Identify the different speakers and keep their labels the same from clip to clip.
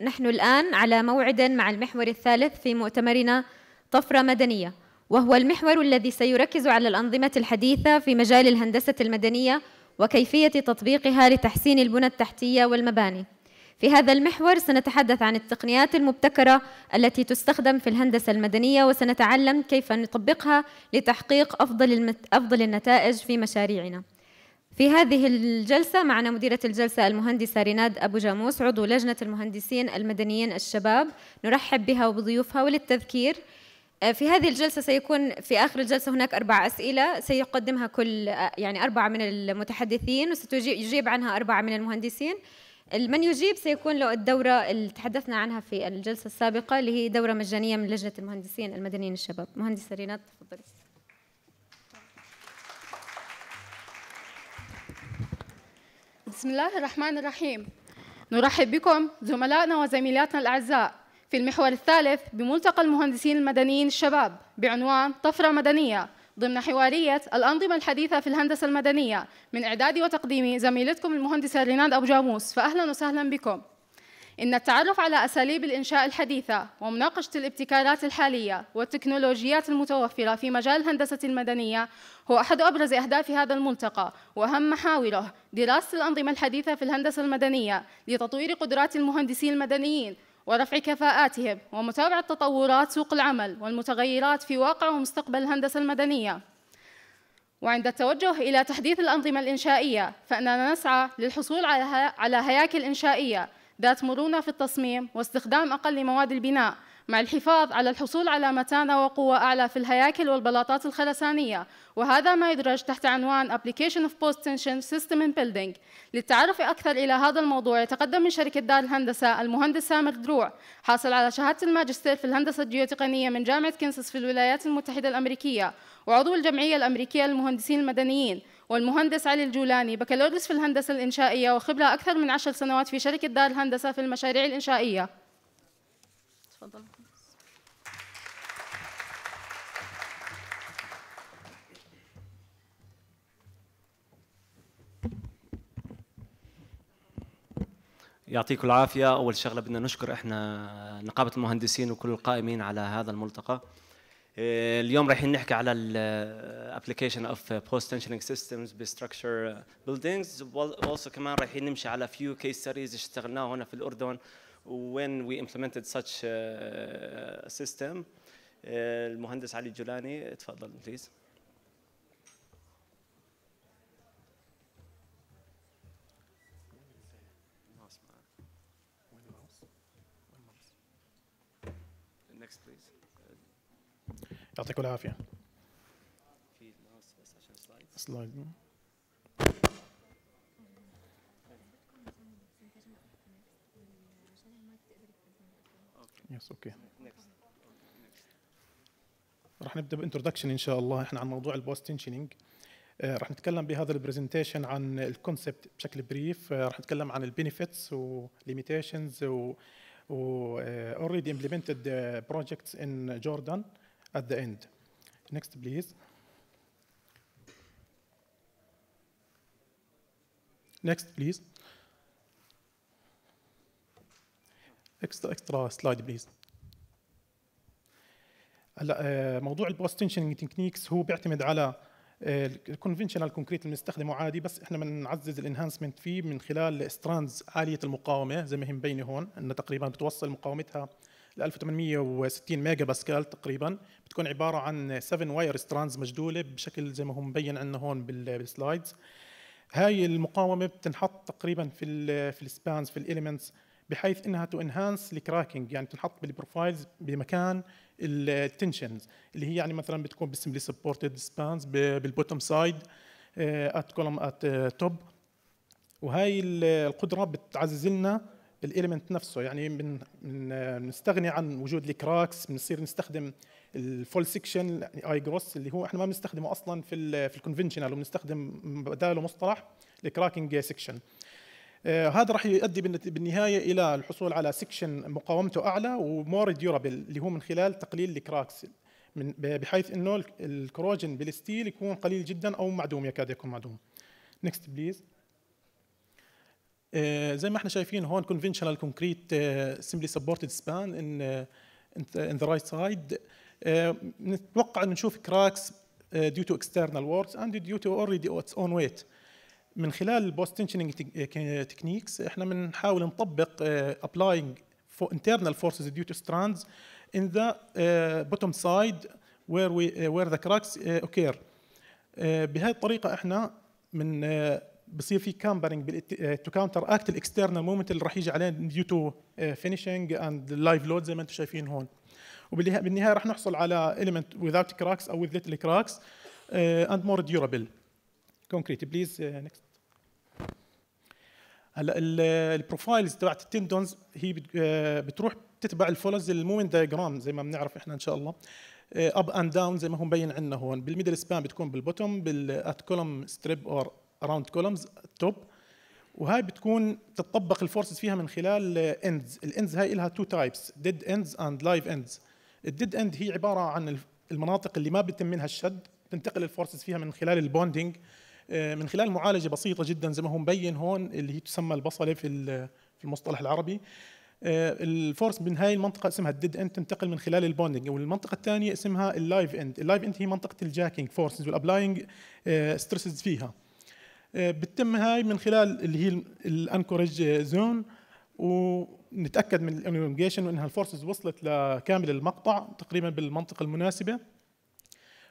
Speaker 1: نحن الآن على موعد مع المحور الثالث في مؤتمرنا طفرة مدنية وهو المحور الذي سيركز على الأنظمة الحديثة في مجال الهندسة المدنية وكيفية تطبيقها لتحسين البنى التحتية والمباني في هذا المحور سنتحدث عن التقنيات المبتكرة التي تستخدم في الهندسة المدنية وسنتعلم كيف نطبقها لتحقيق أفضل, أفضل النتائج في مشاريعنا في هذه الجلسة معنا مديرة الجلسة المهندسة ريناد أبو جاموس عضو لجنة المهندسين المدنيين الشباب نرحب بها وبضيوفها وللتذكير آه، في هذه الجلسة سيكون في آخر الجلسة هناك أربع أسئلة سيقدمها كل آه، يعني أربعة من المتحدثين وستجيب عنها أربعة من المهندسين من يجيب سيكون له الدورة اللي تحدثنا عنها في الجلسة السابقة اللي هي دورة مجانية من لجنة المهندسين المدنيين الشباب مهندسة
Speaker 2: ريناد تفضلي بسم الله الرحمن الرحيم نرحب بكم زملائنا وزميلاتنا الأعزاء في المحور الثالث بملتقى المهندسين المدنيين الشباب بعنوان طفرة مدنية ضمن حوارية الأنظمة الحديثة في الهندسة المدنية من إعدادي وتقديمي زميلتكم المهندسة ريناد أبو جاموس فأهلا وسهلا بكم إن التعرف على أساليب الإنشاء الحديثة ومناقشة الابتكارات الحالية والتكنولوجيات المتوفرة في مجال الهندسة المدنية هو أحد أبرز أهداف هذا الملتقى وأهم محاوره دراسة الأنظمة الحديثة في الهندسة المدنية لتطوير قدرات المهندسين المدنيين ورفع كفاءاتهم ومتابعة تطورات سوق العمل والمتغيرات في واقع ومستقبل الهندسة المدنية وعند التوجه إلى تحديث الأنظمة الإنشائية فإننا نسعى للحصول على هياكل إنشائية ذات مرونة في التصميم واستخدام أقل مواد البناء مع الحفاظ على الحصول على متانة وقوة أعلى في الهياكل والبلاطات الخرسانية وهذا ما يدرج تحت عنوان Application of Post Tension System in Building للتعرف أكثر إلى هذا الموضوع يتقدم من شركة دار الهندسة المهندس سامر دروع حاصل على شهادة الماجستير في الهندسة الجيوتقنية من جامعة كنساس في الولايات المتحدة الأمريكية وعضو الجمعية الأمريكية للمهندسين المدنيين والمهندس علي الجولاني بكالوريوس في الهندسة الإنشائية وخبرة أكثر من عشر سنوات في شركة دار الهندسة في المشاريع الإنشائية تفضل
Speaker 3: يعطيكم العافية أول شغلة بدنا نشكر إحنا نقابة المهندسين وكل القائمين على هذا الملتقى آه، اليوم رايحين نحكي على الابلكيشن اوف بوست تنشنينج سيستمز بستراكشر بيلدينجز also كمان رايحين نمشي على فيو كيس ستاديز اشتغلناها هنا في الاردن when we implemented such a آه، آه، system المهندس علي الجولاني تفضل بليز يعطيكم العافيه سلايد
Speaker 4: يس اوكي رح نبدا بانترودكشن ان شاء الله احنا عن موضوع البوست تنشننج آه، رح نتكلم بهذا البرزنتيشن عن الكونسبت بشكل بريف آه، رح نتكلم عن البنفيتس وليميتيشنز و و امبلمنتد آه، implemented ان جوردن at the end. Next, please. Next, please. Extra, extra slide, please. هلا آه، موضوع البوست تكنيكس هو بيعتمد على الكونفنشنال آه، كونكريت اللي بنستخدمه عادي بس احنا بنعزز الانهانسمنت فيه من خلال ستراندز عاليه المقاومه زي ما هي مبينه هون انها تقريبا بتوصل مقاومتها ل 1860 ميجا باسكال تقريبا بتكون عباره عن 7 واير سترانز مجدوله بشكل زي ما هو مبين عندنا هون بالسلايدز هاي المقاومه بتنحط تقريبا في في السبانز في الاليمنتس بحيث انها تو انهانس الكراكنج يعني بتنحط بالبروفايلز بمكان التنشنز اللي هي يعني مثلا بتكون بسملي سبورتد سبانز بالبوتوم سايد ات كولم ات توب وهاي القدره بتعزز لنا الاليمنت نفسه يعني من من نستغني عن وجود الكراكس بنصير نستخدم الفول سكشن يعني اي جروس اللي هو احنا ما بنستخدمه اصلا في الـ في الكونفنشنال وبنستخدم بداله مصطلح الكراكنج سكشن آه هذا راح يؤدي بالنهايه الى الحصول على سكشن مقاومته اعلى ومور ديورابل اللي هو من خلال تقليل الكراكس من بحيث انه الكروجن بالستيل يكون قليل جدا او معدوم يكاد يكون معدوم. نكست بليز زي ما احنا شايفين هون conventional concrete simply supported span in in the right side نتوقع انه نشوف cracks due to external works and due to already its own weight من خلال البوست تنشنينج تكنيكس احنا بنحاول نطبق applying for internal forces due to strands in the bottom side where we where the cracks occur بهذه الطريقه احنا من بصير في كامبرنج تو كاونتر اكت الاكسترنال مومنت اللي راح يجي علينا ديو تو فينيشنج اند لايف لود زي ما انتم شايفين هون وبالنهايه راح نحصل على element without cracks او with little cracks uh, and more durable concrete please uh, next هلا البروفايلز تبعت التندونز هي آه، بتروح بتتبع الفولز المومنت دايجرام زي ما بنعرف احنا ان شاء الله اب اند داون زي ما هو مبين عندنا هون بالميدل سبان بتكون بالبوتوم بالات كولوم ستريب اور راوند كولمز توب وهاي بتكون بتطبق الفورسز فيها من خلال اندز الاندز هاي لها تو تايبس ديد اندز اند لايف اندز الديد اند هي عباره عن المناطق اللي ما بيتم منها الشد تنتقل الفورسز فيها من خلال البوندينج آه، من خلال معالجه بسيطه جدا زي ما هو مبين هون اللي هي تسمى البصله في في المصطلح العربي آه، الفورس من هاي المنطقه اسمها الديد اند تنتقل من خلال البوندنج والمنطقه الثانيه اسمها اللايف اند اللايف اند هي منطقه الجاكينج فورسز والابلاينج ستريسز فيها آه، بتتم هاي من خلال اللي هي الانكورج زون ونتاكد من الانيميشن وانها الفورسز وصلت لكامل المقطع تقريبا بالمنطقه المناسبه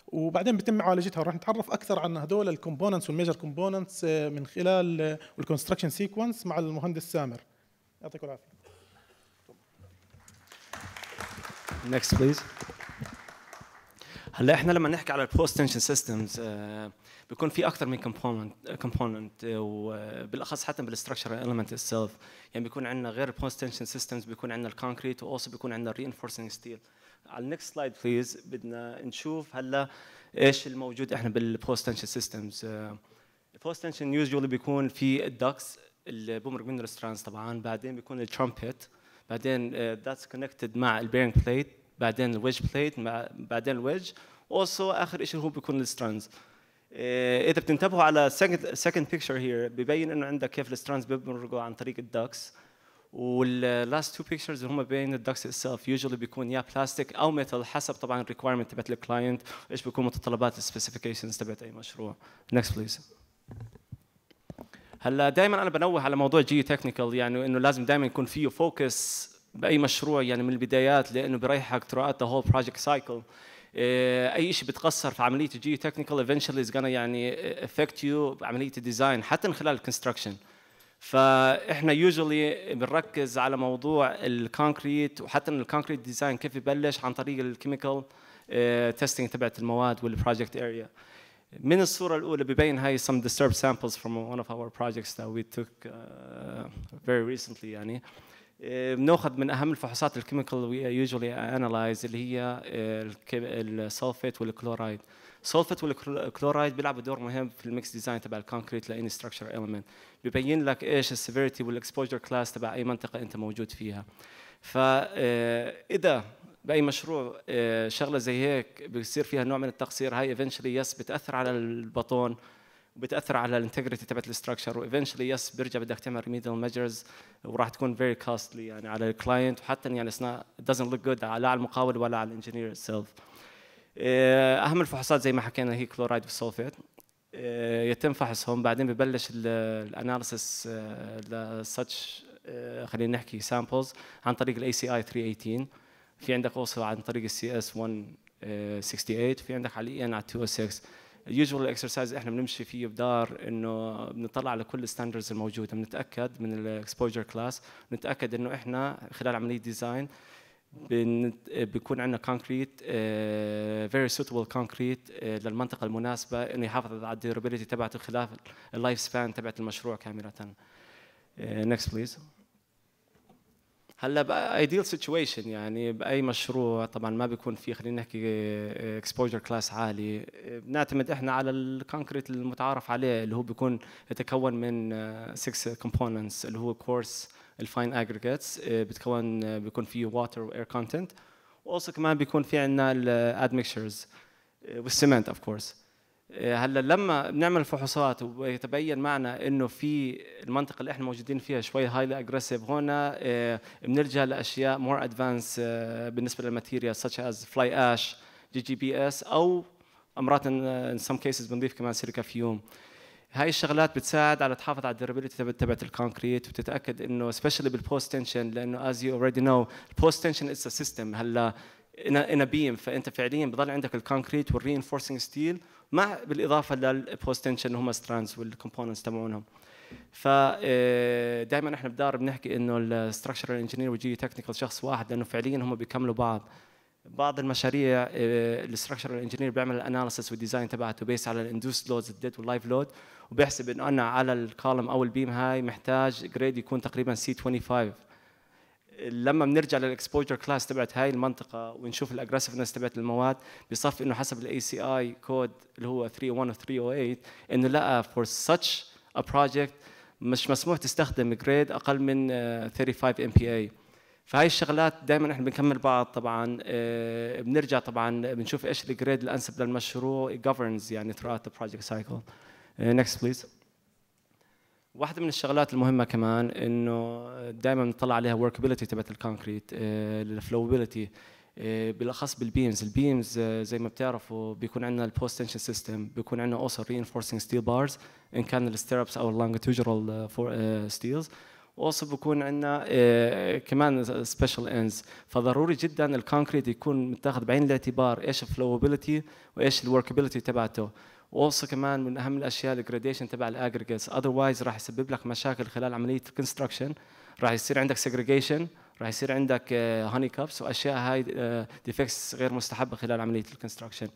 Speaker 4: وبعدين بتم معالجتها راح نتعرف اكثر عن هذول الكومبوننتس والميجر كومبوننتس من خلال آه، الكونستراكشن سيكونس مع المهندس سامر يعطيكم العافيه
Speaker 3: Next please. هلا احنا لما نحكي على البوست تنشن سيستمز بيكون في اكثر من كومبوننت كومبوننت وبالاخص حتى بالاستراكشر element itself يعني بيكون عندنا غير بوست تنشن سيستمز بيكون عندنا الكونكريت واوسو بيكون عندنا reinforcing ستيل على النكست سلايد بليز بدنا نشوف هلا ايش الموجود احنا بالبوست تنشن سيستمز البوست تنشن يوجوالي بيكون في الدكس اللي بمرق منه السترانز طبعا بعدين بيكون الترمبت بعدين ذاتس آه، كونكتد مع البيرنج بليت بعدين الويج بليت بعدين الويج اوسو اخر شيء هو بيكون السترانز اذا آه، بتنتبهوا على سكند بيكتشر هير ببين انه عندك كيف السترانز بيمرقوا عن طريق الدكس واللاست تو بيكتشرز هم بين الدكس itself يوجوالي بيكون يا بلاستيك او ميتال حسب طبعا الريكوايرمنت تبعت الكلاينت ايش بيكون متطلبات السبيسيفيكيشنز تبعت اي مشروع نكست بليز هلا دائما انا بنوه على موضوع جيو تكنيكال يعني انه لازم دائما يكون فيه فوكس باي مشروع يعني من البدايات لانه بيريحك throughout the whole project cycle آه، اي شيء بتقصر في عمليه الجيو تكنيكال ايفينشولي از يعني افكت يو عمليه الديزاين حتى من خلال الكونستراكشن فاحنا يوجولي بنركز على موضوع الكونكريت وحتى الكونكريت ديزاين كيف يبلش عن طريق الكيميكال آه، تيستنج تبعت المواد والبروجكت اريا من الصوره الاولى ببين هاي some disturbed samples from one of our projects that we took فيري آه، very recently يعني uh, آه، بناخذ من اهم الفحوصات الكيميكال يوجولي انالايز اللي هي آه، السلفيت والكلورايد السلفيت والكلورايد بيلعبوا دور مهم في الميكس ديزاين تبع الكونكريت لاني ستراكشر اليمنت ببين لك ايش السيفيريتي والاكسبوجر كلاس تبع اي منطقه انت موجود فيها فاذا آه، باي مشروع شغله زي هيك بيصير فيها نوع من التقصير هاي ايفنشلي يس بتاثر على البطون وبتاثر على الانتجريتي تبعت الاستراكشر وايفنشلي يس بيرجع بدك تعمل ريميديال ميجرز وراح تكون فيري كاستلي يعني على الكلاينت وحتى يعني اتس دزنت لوك جود لا على المقاول ولا على الانجينير آه، سيلف اهم الفحوصات زي ما حكينا هي كلورايد آه، والسولفيت يتم فحصهم بعدين ببلش الاناليسيس آه، لساتش خلينا نحكي سامبلز عن طريق الاي سي اي 318 في عندك اوصل عن طريق السي اس 168 في عندك على الاي e ان على 206 اليوجوال اكسرسايز احنا بنمشي فيه بدار انه بنطلع على كل الستاندردز الموجوده بنتاكد من الاكسبوجر كلاس نتاكد انه احنا خلال عمليه ديزاين بيكون عندنا كونكريت فيري سوتبل كونكريت للمنطقه المناسبه انه يحافظ على الديورابيلتي تبعته خلال اللايف سبان تبعت المشروع كامله. نكست uh, بليز هلا بايديل سيتويشن يعني باي مشروع طبعا ما بيكون في خلينا نحكي اكسبوجر آه، كلاس عالي بنعتمد احنا على الكونكريت المتعارف عليه اللي هو بيكون يتكون من 6 آه، كومبوننتس اللي هو كورس الفاين اجريجيتس بتكون بيكون فيه واتر واير كونتنت واوسط كمان بيكون في عندنا الادمكشرز والسمنت اوف كورس آه، هلا لما بنعمل فحوصات ويتبين معنا انه في المنطقه اللي احنا موجودين فيها شوي هايلي اجريسيف هون آه، بنرجع لاشياء مور ادفانس آه، بالنسبه للماتيريال such از فلاي اش جي جي بي اس او مرات ان سم كيسز بنضيف كمان سيليكا فيوم هاي الشغلات بتساعد على تحافظ على الدربيلتي تبعت الكونكريت وتتاكد انه سبيشلي بالبوست تنشن لانه از يو اوريدي نو البوست تنشن از سيستم هلا ان بيم فانت فعليا بضل عندك الكونكريت والرينفورسنج ستيل مع بالاضافه للبروستنشن اللي هم سترانز والكومبوننتس تبعونهم فدائما آه، احنا بدار بنحكي انه الستراكشرال انجينير ويجي تكنيكال شخص واحد لانه فعليا هم بيكملوا بعض بعض المشاريع الستراكشرال آه، انجينير بيعمل الاناليسيس والديزاين تبعته بيس على الاندوس لودز الديت واللايف لود وبيحسب انه انا على الكولم او البيم هاي محتاج جريد يكون تقريبا سي 25 لما بنرجع للاكسبوجر كلاس تبعت هاي المنطقه ونشوف الاجريسفنس تبعت المواد بصف انه حسب الاي سي اي كود اللي هو 308 انه لا فور سوتش ا بروجكت مش مسموح تستخدم جريد اقل من 35 ام بي اي فهي الشغلات دائما احنا بنكمل بعض طبعا آه، بنرجع طبعا بنشوف ايش الجريد الانسب للمشروع governs يعني throughout the project cycle آه، next please واحدة من الشغلات المهمة كمان انه دائما بنطلع عليها workability تبعت الكونكريت الفلوبيلتي آه، آه، بالاخص بالبيمز، البيمز آه، زي ما بتعرفوا بيكون عندنا البوست تنشن سيستم، بيكون عندنا اوسر reinforcing ستيل بارز ان كان الستيربس او اللونجتوجرال ستيلز اوسر بيكون عندنا كمان سبيشال اندز فضروري جدا الكونكريت يكون متاخذ بعين الاعتبار ايش الفلوبيلتي وايش الوركبيلتي تبعته واوصى كمان من اهم الاشياء الجراديشن تبع الاجريجيتس اذروايز راح يسبب لك مشاكل خلال عمليه الكونستراكشن راح يصير عندك سيجريجيشن راح يصير عندك هاني آه، كابس واشياء هاي ديفكتس آه، غير مستحبه خلال عمليه الكونستراكشن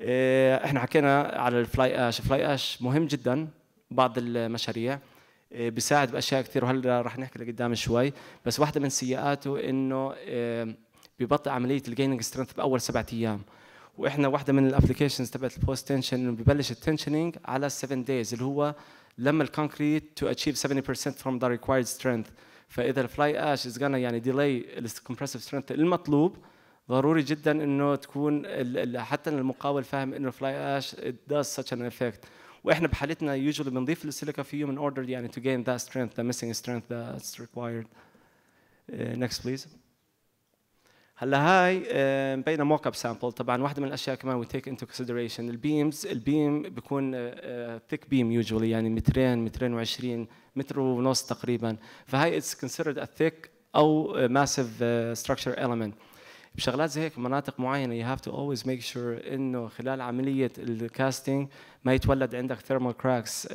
Speaker 3: آه، احنا حكينا على الفلاي اش الفلاي اش مهم جدا بعض المشاريع بيساعد باشياء كثير وهلا راح نحكي لقدام شوي بس واحده من سيئاته انه ببطئ عمليه الجيننج سترينث باول سبعة ايام واحنا واحده من الابلكيشنز تبعت البوست تنشن انه ببلش التنشننج على 7 دايز اللي هو لما الكونكريت تو اتشيف 70% from the required strength فاذا الفلاي اش از غانا يعني ديلي الكومبرسيف سترينث المطلوب ضروري جدا انه تكون ال حتى المقاول فاهم انه الفلاي اش does such an effect واحنا بحالتنا يوجوالي بنضيف السيليكا فيهم in order يعني to gain that strength the missing strength that's required uh, next please هلا هاي آه، مبينه موك اب سامبل طبعا واحده من الاشياء كمان وي تيك انتو كونسيدريشن البيمز البيم بيكون ثيك بيم يوجولي يعني مترين مترين و20 متر ونص تقريبا فهاي اتس كونسيدرد ا ثيك او ماسيف ستراكشر اليمنت بشغلات زي هيك مناطق معينه يو هاف تو اولويز ميك شور انه خلال عمليه الكاستنج ما يتولد عندك ثيرمال كراكس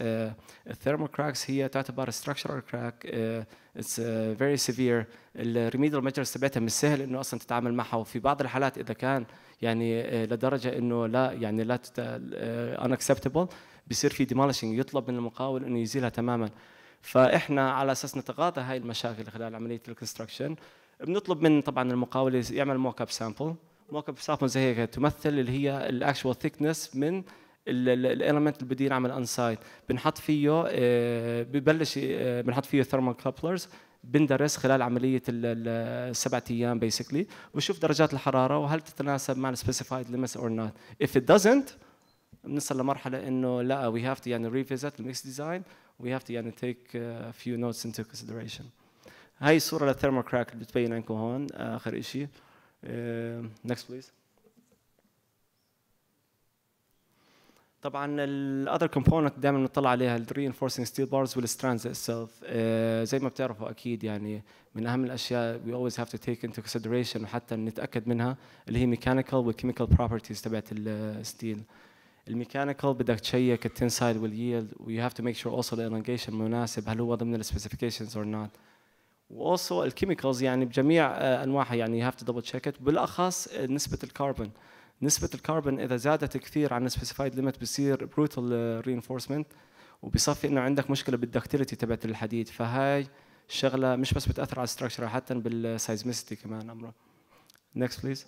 Speaker 3: الثيرمال كراكس هي تعتبر ستراكشرال كراك اتس فيري سيفير الريميدال ميجرز تبعتها مش سهل انه اصلا تتعامل معها وفي بعض الحالات اذا كان يعني uh, لدرجه انه لا يعني لا ان اكسبتبل uh, بيصير في ديمولشنج يطلب من المقاول انه يزيلها تماما فاحنا على اساس نتغاضى هاي المشاكل خلال عمليه الكونستراكشن بنطلب من طبعا المقاول يعمل موك اب سامبل موك اب سامبل زي هيك تمثل اللي هي الاكشوال ثيكنس من الاليمنت اللي بدي نعمل ان سايت بنحط فيه آه، ببلش آه، بنحط فيه ثيرمال كابلرز بندرس خلال عمليه السبعة ايام بيسكلي وبشوف درجات الحراره وهل تتناسب مع السبيسيفايد ليميتس اور نوت اف ات دازنت بنصل لمرحله انه لا وي هاف تو يعني ريفيزيت الميكس ديزاين وي هاف تو يعني تيك فيو نوتس انتو كونسيدريشن هاي الصوره للثيرمال كراك اللي بتبين عندكم هون اخر شيء نكست بليز طبعا الاذر كومبوننت دائما بنطلع عليها الري انفورسينج ستيل بارز والسترانز اتسلف زي ما بتعرفوا اكيد يعني من اهم الاشياء وي اولويز هاف تو تيك انتو كونسيدريشن وحتى نتاكد منها اللي هي ميكانيكال وكيميكال بروبرتيز تبعت الستيل الميكانيكال بدك تشيك التنسايل والييلد وي هاف تو ميك شور اوسو الالونجيشن مناسب هل هو ضمن السبيسيفيكيشنز اور نوت واوسو الكيميكالز يعني بجميع آه، انواعها يعني يو هاف تو دبل تشيك ات بالاخص آه، نسبه الكربون نسبه الكربون اذا زادت كثير عن سبيسيفايد ليميت بصير بروتال آه، رينفورسمنت وبصفي انه عندك مشكله بالدكتيلتي تبعت الحديد فهاي الشغله مش بس بتاثر على الستركشر حتى بالسايزمستي كمان امره نكست بليز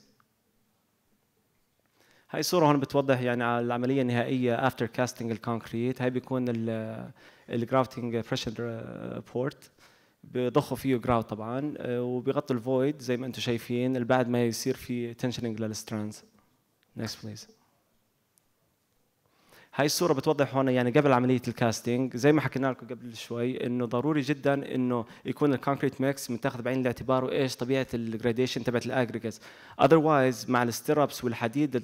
Speaker 3: هاي الصوره هون بتوضح يعني على العمليه النهائيه افتر كاستنج الكونكريت هاي بيكون الجرافتنج بريشر بورت بضخوا فيه جراوت طبعا آه، وبيغطوا الفويد زي ما انتم شايفين بعد ما يصير في تنشننج للسترانز next please هاي الصورة بتوضح هون يعني قبل عملية الكاستنج زي ما حكينا لكم قبل شوي انه ضروري جدا انه يكون الكونكريت ميكس متاخذ بعين الاعتبار وايش طبيعة الجراديشن تبعت الاجريجيتس اذروايز مع الستيربس والحديد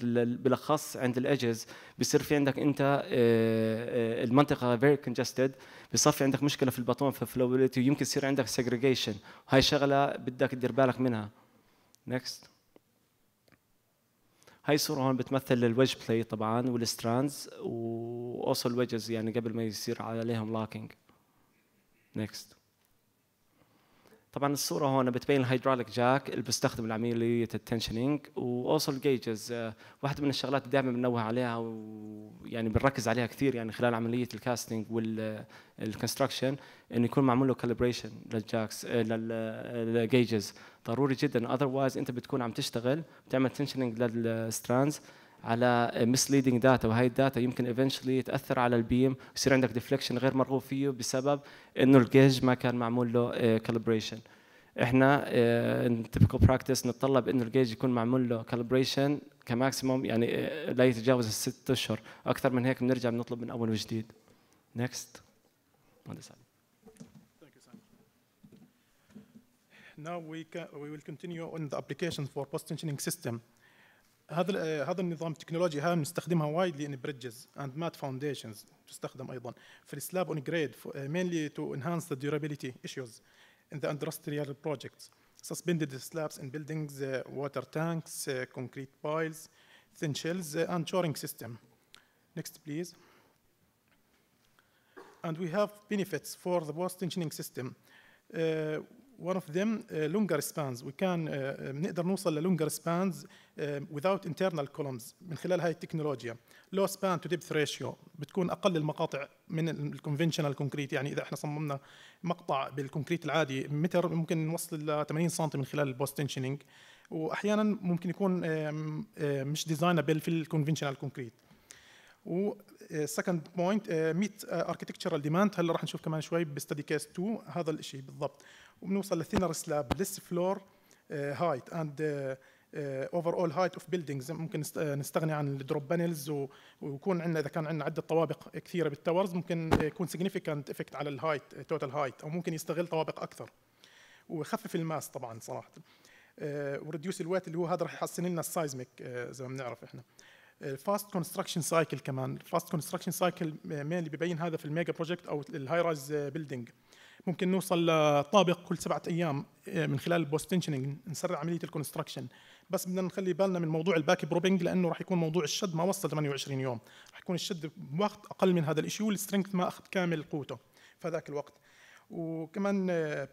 Speaker 3: بالاخص عند الاجز بصير في عندك انت آه، آه، المنطقة فيري كونجستد بصفي عندك مشكلة في البطون في فلوبيليتي ويمكن يصير عندك سيجريجيشن وهي شغلة بدك تدير بالك منها نكست هاي الصوره هون بتمثل الويدج بلاي طبعا والستراندز واوصل ويدجز يعني قبل ما يصير عليهم لاكينج نيكست طبعا الصوره هون بتبين الهيدروليك جاك اللي بيستخدم لعمليه التنشنينج واوصل جيجز آه، واحده من الشغلات اللي دائما بنوه عليها ويعني بنركز عليها كثير يعني خلال عمليه الكاستنج والكونستراكشن آه، انه يكون معمول له كالبريشن للجاكس آه، للجيجز ضروري جدا اذروايز انت بتكون عم تشتغل بتعمل تنشنينج للستراندز على misleading داتا وهي الداتا يمكن eventually تاثر على البيم ويصير عندك ديفليكشن غير مرغوب فيه بسبب انه الجيج ما كان معمول له كالبريشن آه، احنا آه، typical براكتس نتطلب انه الجيج يكون معمول له كالبريشن كماكسيموم يعني آه، لا يتجاوز الست اشهر اكثر من هيك بنرجع بنطلب من اول وجديد نيكست
Speaker 4: Now we, can, we will continue on the application for post-tensioning system. هذا هذا النظام التكنولوجي هذا نستخدمها وايد لان بريدجز اند مات فاونديشنز تستخدم ايضا في السلاب اون جريد مينلي تو انهانس ذا durability ايشوز in the industrial projects suspended slabs in buildings, uh, water tanks, uh, concrete piles, thin shells, uh, and shoring system. Next, please. And we have benefits for the post-tensioning system. Uh, one of them uh, longer spans we can بنقدر uh, um, نوصل للونجر longer spans um, without internal columns من خلال هاي التكنولوجيا low span to depth ratio بتكون اقل المقاطع من الكونفشنال كونكريت يعني اذا احنا صممنا مقطع بالكونكريت العادي متر ممكن نوصل ل 80 سم من خلال البوست تنشنينج واحيانا ممكن يكون um، مش ديزاينبل في الكونفشنال كونكريت وسكند بوينت ميت اركتكتشرال ديماند هلا راح نشوف كمان شوي بستدي كيس 2 هذا الشيء بالضبط وبنوصل للثينر سلاب لس فلور هايت اند اوفر اول هايت اوف بيلدينجز ممكن آه، نستغني عن الدروب بانلز ويكون عندنا اذا كان عندنا عده طوابق كثيره بالتاورز ممكن آه، يكون سيجنيفيكانت افكت على الهايت توتال هايت او ممكن يستغل طوابق اكثر ويخفف الماس طبعا صراحه آه، وريديوس الويت اللي هو هذا راح يحسن لنا السايزميك زي ما بنعرف احنا الفاست كونستراكشن سايكل كمان الفاست كونستراكشن سايكل مين اللي ببين هذا في الميجا بروجكت او الهاي رايز بيلدينج ممكن نوصل لطابق كل سبعة ايام آه، من خلال البوست نسرع عمليه الكونستراكشن بس بدنا نخلي بالنا من موضوع الباك بروبنج لانه راح يكون موضوع الشد ما وصل 28 يوم راح يكون الشد بوقت اقل من هذا الشيء والسترينث ما اخذ كامل قوته في هذاك الوقت وكمان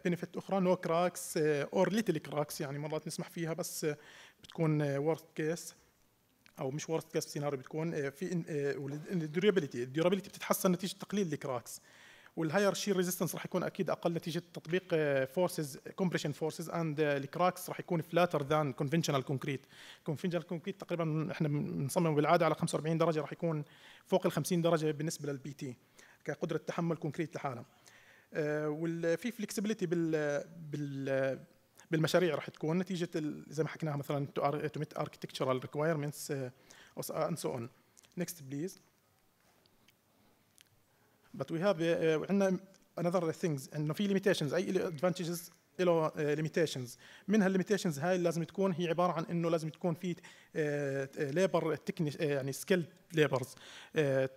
Speaker 4: بنفيت آه، اخرى نو كراكس اور ليتل كراكس يعني مرات نسمح فيها بس آه، بتكون ورست كيس او مش ورست كيس سيناريو بتكون آه، في الديورابيلتي آه، الديورابيلتي بتتحسن نتيجه تقليل الكراكس والهاير شير ريزيستنس راح يكون اكيد اقل نتيجه تطبيق فورسز كومبريشن فورسز اند الكراكس راح يكون فلاتر ذان كونفنشنال كونكريت كونفنشنال كونكريت تقريبا احنا بنصمم بالعاده على 45 درجه راح يكون فوق ال 50 درجه بالنسبه للبي تي كقدره تحمل كونكريت لحالها آه، وفي فلكسبيتي بال بال بالمشاريع راح تكون نتيجه زي ما حكيناها مثلا to meet architectural requirements and so on. next please but we have uh, another things انه في limitations اي advantages له ليميتيشنز آه، من هالليميتيشنز هاي لازم تكون هي عباره عن انه لازم تكون في ليبر آه، تكني آه، يعني سكيل ليبرز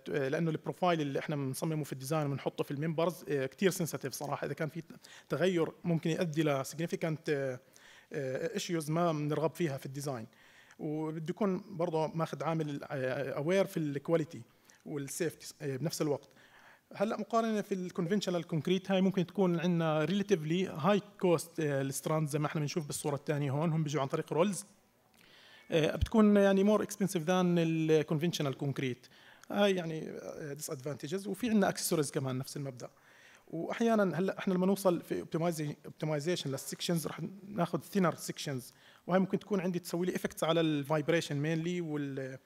Speaker 4: لانه البروفايل اللي احنا بنصممه في الديزاين وبنحطه في الممبرز كثير سنسيتيف صراحه اذا كان في تغير ممكن يؤدي لسيجنيفيكانت ايشوز ما بنرغب فيها في الديزاين وبده يكون برضه ماخذ عامل اوير في الكواليتي والسيفتي بنفس الوقت هلا مقارنه في الكونفنشنال كونكريت هاي ممكن تكون عندنا ريليتيفلي هاي كوست الستراند زي ما احنا بنشوف بالصوره الثانيه هون هم بيجوا عن طريق رولز آه، بتكون يعني مور اكسبنسيف ذان الكونفنشنال كونكريت هاي يعني ديس آه، ادفانتجز وفي عندنا اكسسوارز كمان نفس المبدا واحيانا هلا احنا لما نوصل في اوبتمايزيشن للسكشنز رح ناخذ ثينر سكشنز وهي ممكن تكون عندي تسوي لي افكتس على الفايبريشن مينلي وال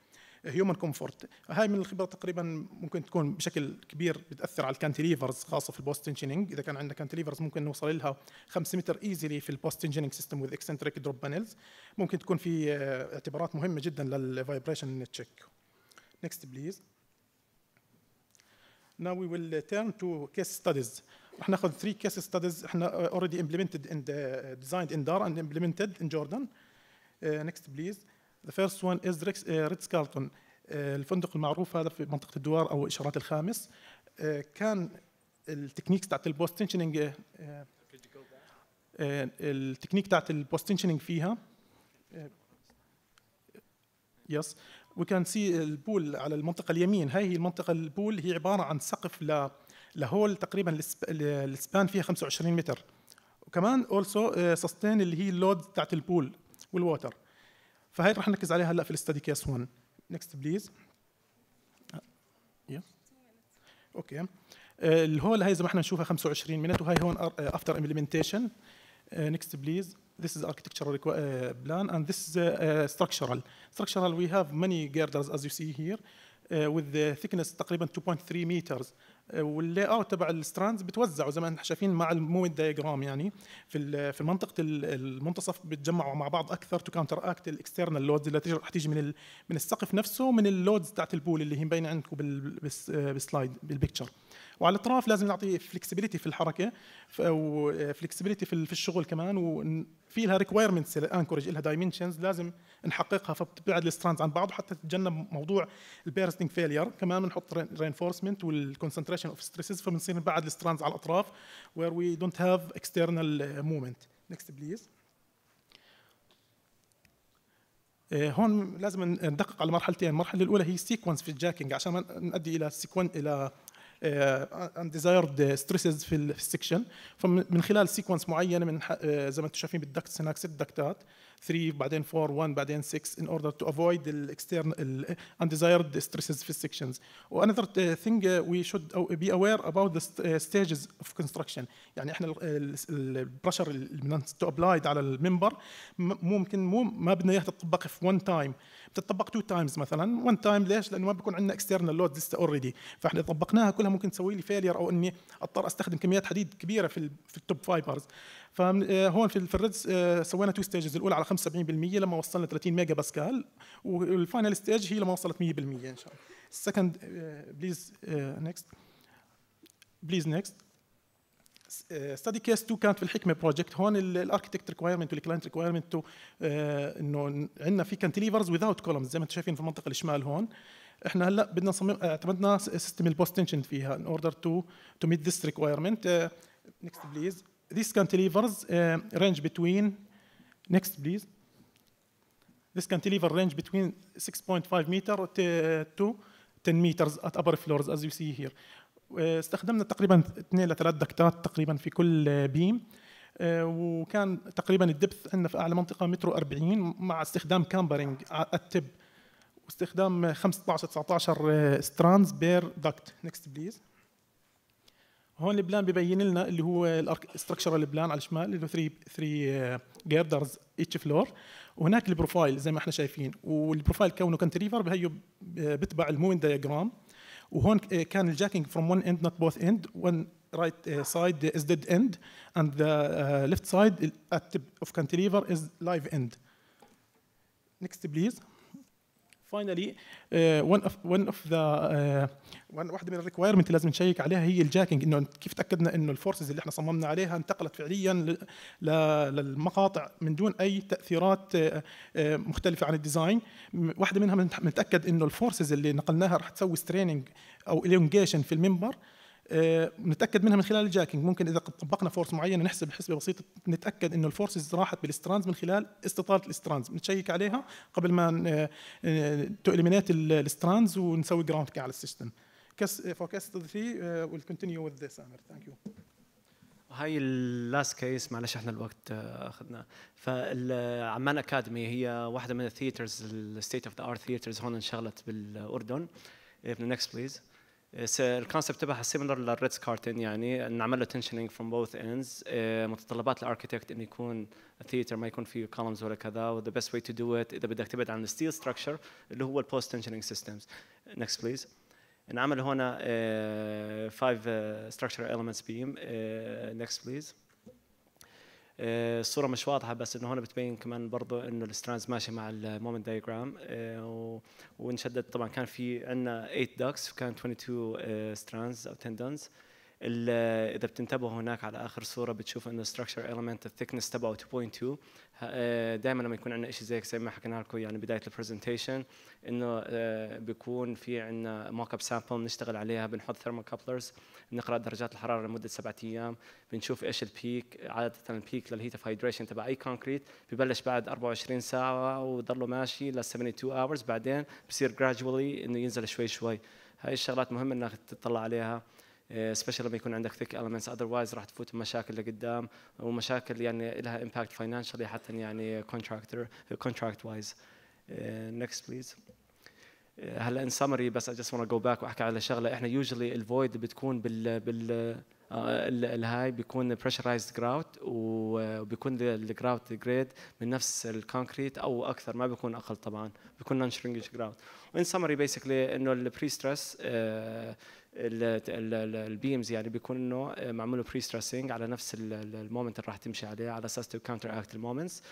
Speaker 4: هيومن كومفورت هاي من الخبرات تقريبا ممكن تكون بشكل كبير بتاثر على الكانتيليفرز خاصه في البوست تنشنينج اذا كان عندنا كانتيليفرز ممكن نوصل لها 5 متر ايزلي في البوست تنشنينج سيستم وذ اكسنتريك دروب بانلز ممكن تكون في آه، اعتبارات مهمه جدا للفايبريشن تشيك نيكست بليز Now we will turn to case studies. رح ناخذ 3 case studies احنا already implemented and آه، designed in DAR and implemented in Jordan. Uh, next please. The first one is Ritz uh, Carlton uh, الفندق المعروف هذا في منطقة الدوار أو إشارات الخامس uh, كان التكنيكس تاعت البوست التكنيك تاعت البوست فيها يس وي كان سي البول على المنطقة اليمين هاي هي المنطقة البول هي عبارة عن سقف ل لهول تقريبا السبان فيها 25 متر وكمان اولسو سستين اللي هي اللود تاعت البول والووتر فهي رح نركز عليها هلا في الاستدي كيس 1 نكست بليز اوكي الهول هي زي ما احنا نشوفها 25 منت وهي هون افتر امبلمنتيشن نكست بليز this is architectural uh, plan and this is uh, uh, structural. Structural, we have many girders as you see here uh, with the thickness تقريبا 2.3 meters واللي اوت تبع الستراندز بتوزعوا زي ما احنا شايفين مع المومنت دايجرام يعني في في منطقه المنتصف بتجمعوا مع بعض اكثر تو كاونتر اكت الاكسترنال لودز اللي رح تيجي من من السقف نفسه من اللودز تاعت البول اللي هي مبينه عندكم بالسلايد بالبكتشر وعلى الاطراف لازم نعطي فلكسبيتي في الحركه وفلكسبيتي في الشغل كمان وفي لها ريكوايرمنتس الانكورج لها دايمنشنز لازم نحققها فبتبعد الستراندز عن بعض حتى تتجنب موضوع البيرستنج فيلير كمان بنحط رينفورسمنت والكونسنتريشن اوف ستريسز فبنصير نبعد الستراندز على الاطراف وير وي دونت هاف اكسترنال مومنت نكست بليز هون لازم ندقق على مرحلتين المرحله الاولى هي السيكونس في الجاكينج عشان نؤدي الى سيكون الى undesired آه، uh, stresses في السكشن فمن خلال سيكونس معينه من آه، زي ما انتم شايفين بالدكتس هناك ست دكتات 3 بعدين 4 1 بعدين 6 in order to avoid the external undesired stresses في sections. Another uh, thing uh, we should uh, be aware about the stages of construction. يعني احنا البرشر اللي تو ابلايد على المنبر ممكن مو ما بدنا اياها تطبق في 1 تايم بتطبق 2 تايمز مثلا 1 تايم ليش؟ لانه ما بيكون عندنا external load لسه already فاحنا طبقناها كلها ممكن تسوي لي فيلير او اني اضطر استخدم كميات حديد كبيره في في التوب فايبرز فهون آه، في الريدز آه، سوينا تو ستيجز الاولى على 75% لما وصلنا 30 ميجا باسكال والفاينل ستيج هي لما وصلت 100% ان شاء الله السكند بليز نيكست بليز نيكست ستادي كيس 2 كانت في الحكمه بروجكت هون الاركتكت ريكوايرمنت والكلاينت ريكوايرمنت انه عندنا في كانتيليفرز ويزاوت كولمز زي ما انتم شايفين في المنطقه الشمال هون احنا هلا بدنا نصمم آه، اعتمدنا سيستم البوست تنشن فيها ان اوردر تو تو ميت ذيس ريكوايرمنت نكست بليز these cantilevers uh, range between, next please. This cantilever range between 6.5 meter to 10 meters at upper floors as you see here. Uh, استخدمنا تقريبا 2 ل 3 دكتات تقريبا في كل بيم uh, uh, وكان تقريبا الدبث عندنا في اعلى منطقه مترو 40 مع استخدام كامبرنج على التب واستخدام 15 19 ستراندز بير دكت نكست بليز هون البلان ببين لنا اللي هو الاستراكشرال بلان على الشمال اللي هو 3 3 جيردرز اتش فلور وهناك البروفايل زي ما احنا شايفين والبروفايل كونه كانتريفر بهيو آه، بتبع الموين دايجرام وهون آه، كان الجاكينج فروم ون اند نوت بوث اند ون رايت سايد از ديد اند اند ذا ليفت سايد ات اوف of از لايف اند end. بليز فاينلي ون اوف ون اوف ذا واحده من الريكوايرمنت اللي لازم نشيك عليها هي الجاكينج انه كيف تاكدنا انه الفورسز اللي احنا صممنا عليها انتقلت فعليا للمقاطع من دون اي تاثيرات آه، آه، مختلفه عن الديزاين واحده منها بنتاكد انه الفورسز اللي نقلناها رح تسوي ستريننج او الونجيشن في المنبر بنتاكد آه، منها من خلال الجاكينج ممكن اذا طبقنا فورس معينه نحسب حسبه بسيطه نتاكد انه الفورسز راحت بالسترانز من خلال استطاله السترانز بنتشيك عليها قبل ما تو آه، اليمينيت السترانز ونسوي جراوند على السيستم فوركاست 3 ويل كونتينيو وذ ذس امر ثانك يو
Speaker 3: هاي اللاست كيس معلش احنا الوقت آه، اخذناه فالعمان اكاديمي هي واحده من الثياترز الستيت اوف ذا ارت ثياترز هون انشغلت بالاردن ابن the بليز إيه، الكونسبت تبعها سيميلر للريتس كارتن يعني نعمل له تنشنينج فروم بوث اندز متطلبات الاركتكت انه يكون الثيتر ما يكون فيه كولمز ولا كذا وذا بيست واي تو دو ات اذا بدك تبعد عن الستيل ستراكشر اللي هو البوست تنشنينج سيستمز نكست بليز نعمل هنا 5 ستراكشر ايلمنتس بيم نكست بليز آه، الصوره مش واضحه بس انه هون بتبين كمان برضه انه السترانز ماشيه مع المومنت دايجرام ونشدد طبعا كان في عندنا 8 داكس وكان 22 سترانز او تندنز اذا بتنتبهوا هناك على اخر صوره بتشوف انه structure element الثيكنس تبعه 2.2 آه، دائما لما يكون عندنا شيء زي زي ما حكينا لكم يعني بدايه البرزنتيشن انه آه، بيكون في عندنا موك اب سامبل بنشتغل عليها بنحط ثيرمال كابلرز بنقرا درجات الحراره لمده سبعة ايام بنشوف ايش البيك عاده البيك للهيت اوف هايدريشن تبع اي كونكريت ببلش بعد 24 ساعه وضله ماشي ل 72 اورز بعدين بصير جراجولي انه ينزل شوي شوي هاي الشغلات مهمه انك تطلع عليها سبيشال إيه، لما يكون عندك ثيك المنتس اذروايز راح تفوت بمشاكل لقدام ومشاكل يعني لها امباكت فاينانشالي حتى يعني كونتراكتر كونتراكت وايز نكست بليز هلا ان سمري بس اي جاست جو باك واحكي على شغله احنا يوجولي الفويد بتكون بال بال آه، الهاي بيكون بريشرايزد جراوت وبيكون الجراوت جريد من نفس الكونكريت او اكثر ما بيكون اقل طبعا بيكون نون شرينجش جراوت وان سمري بيسكلي انه البري إيه، ستريس البيمز يعني بيكون انه معمول بري ستريسنج على نفس المومنت اللي راح تمشي عليه على اساس تو كاونتر اكت المومنتس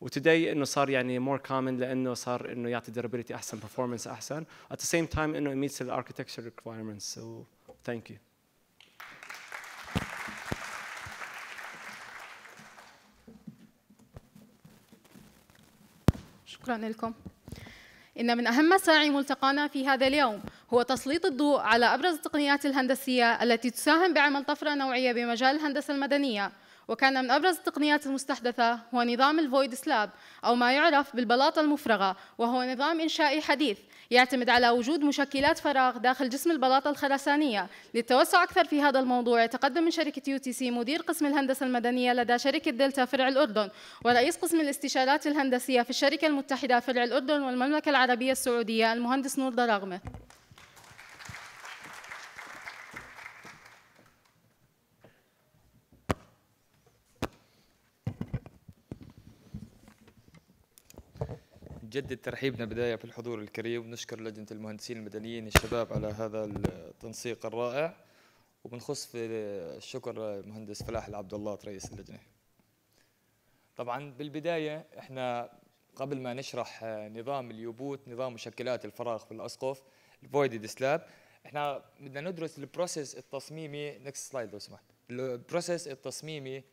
Speaker 3: وتوداي انه صار يعني مور كومن لانه صار انه يعطي durability احسن performance احسن at the same time انه it meets the architecture requirements so thank you
Speaker 2: شكرا لكم إن من أهم مساعي ملتقانا في هذا اليوم هو تسليط الضوء على أبرز التقنيات الهندسية التي تساهم بعمل طفرة نوعية بمجال الهندسة المدنية وكان من أبرز التقنيات المستحدثة هو نظام الفويد سلاب أو ما يعرف بالبلاطة المفرغة وهو نظام إنشائي حديث يعتمد على وجود مشكلات فراغ داخل جسم البلاطة الخرسانية للتوسع أكثر في هذا الموضوع يتقدم من شركة يو تي سي مدير قسم الهندسة المدنية لدى شركة دلتا فرع الأردن ورئيس قسم الاستشارات الهندسية في الشركة المتحدة فرع الأردن والمملكة العربية السعودية المهندس نور دراغمه
Speaker 5: نجدد ترحيبنا بداية في الحضور الكريم ونشكر لجنة المهندسين المدنيين الشباب على هذا التنسيق الرائع وبنخص في الشكر مهندس فلاح العبد الله رئيس اللجنة طبعا بالبداية احنا قبل ما نشرح نظام اليوبوت نظام مشكلات الفراغ في الأسقف الفويدد سلاب احنا بدنا ندرس البروسيس التصميمي نكست سلايد لو سمحت البروسيس التصميمي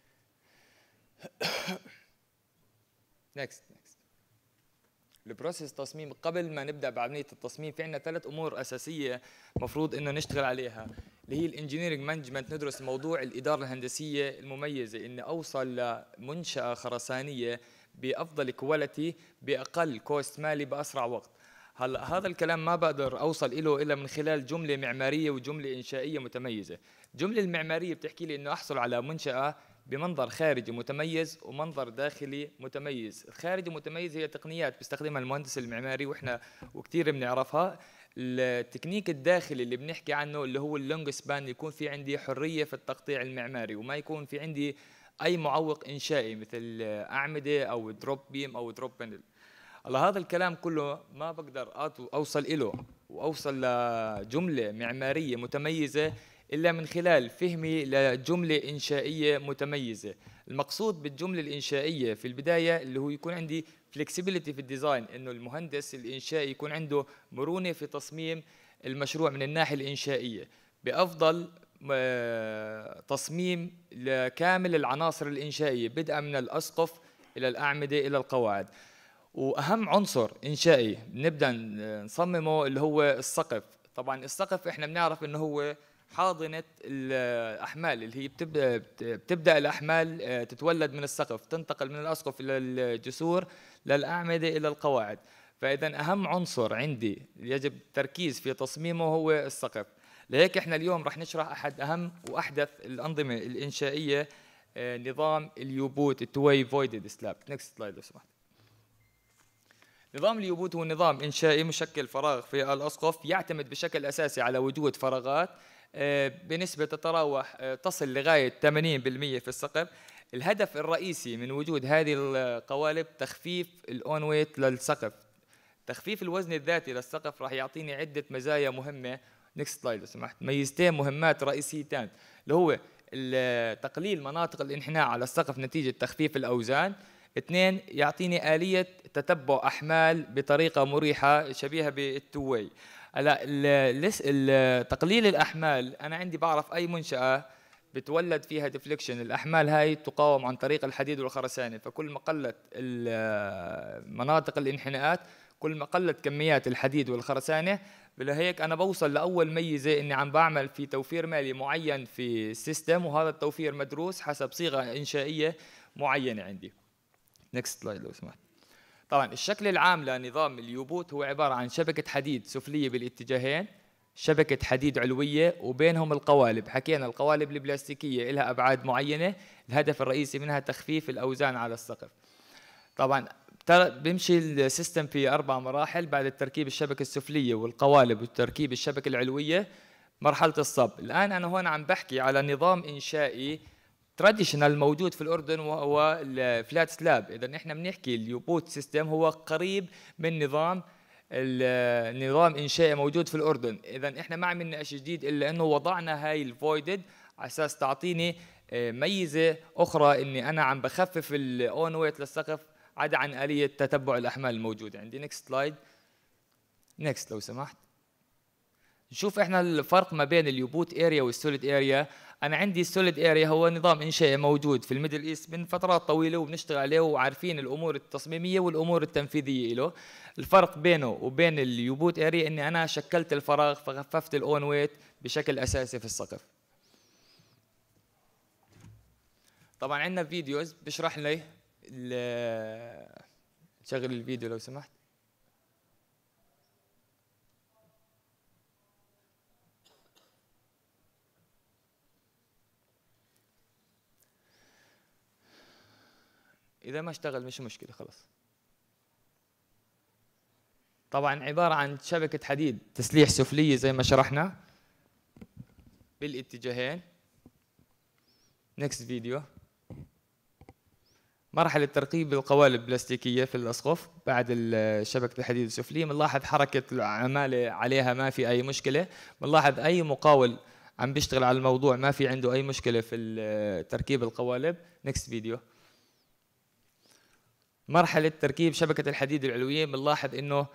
Speaker 5: نكست البروسيس تصميم قبل ما نبدا بعمليه التصميم في عندنا ثلاث امور اساسيه مفروض انه نشتغل عليها اللي هي الانجينيرنج مانجمنت ندرس موضوع الاداره الهندسيه المميزه اني اوصل لمنشاه خرسانيه بافضل كواليتي باقل كوست مالي باسرع وقت هلا هذا الكلام ما بقدر اوصل له الا من خلال جمله معماريه وجمله انشائيه متميزه الجمله المعماريه بتحكي لي انه احصل على منشاه بمنظر خارجي متميز ومنظر داخلي متميز الخارجي متميز هي تقنيات بيستخدمها المهندس المعماري واحنا وكثير بنعرفها التكنيك الداخلي اللي بنحكي عنه اللي هو اللونج سبان يكون في عندي حريه في التقطيع المعماري وما يكون في عندي اي معوق انشائي مثل اعمده او دروب بيم او دروب بانل على هذا الكلام كله ما بقدر اوصل له واوصل لجمله معماريه متميزه إلا من خلال فهمي لجملة إنشائية متميزة المقصود بالجملة الإنشائية في البداية اللي هو يكون عندي flexibility في الديزاين إنه المهندس الإنشائي يكون عنده مرونة في تصميم المشروع من الناحية الإنشائية بأفضل آه، تصميم لكامل العناصر الإنشائية بدءا من الأسقف إلى الأعمدة إلى القواعد وأهم عنصر إنشائي نبدأ نصممه اللي هو السقف طبعا السقف إحنا بنعرف إنه هو حاضنه الاحمال اللي هي بتبدا بتبدا الاحمال آه، تتولد من السقف تنتقل من الاسقف الى الجسور للاعمده الى القواعد فاذا اهم عنصر عندي يجب التركيز في تصميمه هو السقف لهيك احنا اليوم رح نشرح احد اهم واحدث الانظمه الانشائيه آه، نظام اليوبوت التوي فويدد سلاب نكست سلايد لو سمحت نظام اليوبوت هو نظام انشائي مشكل فراغ في الاسقف يعتمد بشكل اساسي على وجود فراغات آه، بنسبة تتراوح آه، تصل لغاية 80% في الصقر الهدف الرئيسي من وجود هذه القوالب تخفيف الأون ويت للسقف تخفيف الوزن الذاتي للسقف راح يعطيني عدة مزايا مهمة نكست سلايد لو سمحت ميزتين مهمات رئيسيتان اللي هو تقليل مناطق الانحناء على السقف نتيجة تخفيف الأوزان اثنين يعطيني آلية تتبع أحمال بطريقة مريحة شبيهة بالتوي هلا تقليل الاحمال انا عندي بعرف اي منشاه بتولد فيها ديفليكشن الاحمال هاي تقاوم عن طريق الحديد والخرسانه فكل ما قلت مناطق الانحناءات كل ما قلت كميات الحديد والخرسانه لهيك انا بوصل لاول ميزه اني عم بعمل في توفير مالي معين في السيستم وهذا التوفير مدروس حسب صيغه انشائيه معينه عندي نكست سلايد لو سمحت طبعا الشكل العام لنظام اليوبوت هو عبارة عن شبكة حديد سفلية بالاتجاهين شبكة حديد علوية وبينهم القوالب حكينا القوالب البلاستيكية لها أبعاد معينة الهدف الرئيسي منها تخفيف الأوزان على السقف طبعا بيمشي السيستم في أربع مراحل بعد تركيب الشبكة السفلية والقوالب وتركيب الشبكة العلوية مرحلة الصب الآن أنا هون عم بحكي على نظام إنشائي تراديشنال موجود في الاردن وهو الفلات سلاب اذا احنا بنحكي اليوبوت سيستم هو قريب من نظام النظام انشائي موجود في الاردن اذا احنا ما عملنا شيء جديد الا انه وضعنا هاي الفويدد على اساس تعطيني آه، ميزه اخرى اني انا عم بخفف الاون ويت للسقف عدا عن اليه تتبع الاحمال الموجوده عندي نكست سلايد نكست لو سمحت نشوف احنا الفرق ما بين اليوبوت اريا والسوليد اريا انا عندي السوليد اريا هو نظام انشائي موجود في الميدل ايست من فترات طويله وبنشتغل عليه وعارفين الامور التصميميه والامور التنفيذيه له الفرق بينه وبين اليوبوت اريا اني انا شكلت الفراغ فخففت الاون ويت بشكل اساسي في السقف طبعا عندنا فيديوز بشرح لي شغل الفيديو لو سمحت اذا ما اشتغل مش مشكله خلاص طبعا عباره عن شبكه حديد تسليح سفليه زي ما شرحنا بالاتجاهين نكست فيديو مرحلة ترقيب القوالب البلاستيكية في الأسقف بعد شبكة الحديد السفلية بنلاحظ حركة العمالة عليها ما في أي مشكلة بنلاحظ أي مقاول عم بيشتغل على الموضوع ما في عنده أي مشكلة في تركيب القوالب نكست فيديو مرحلة تركيب شبكة الحديد العلوية بنلاحظ إنه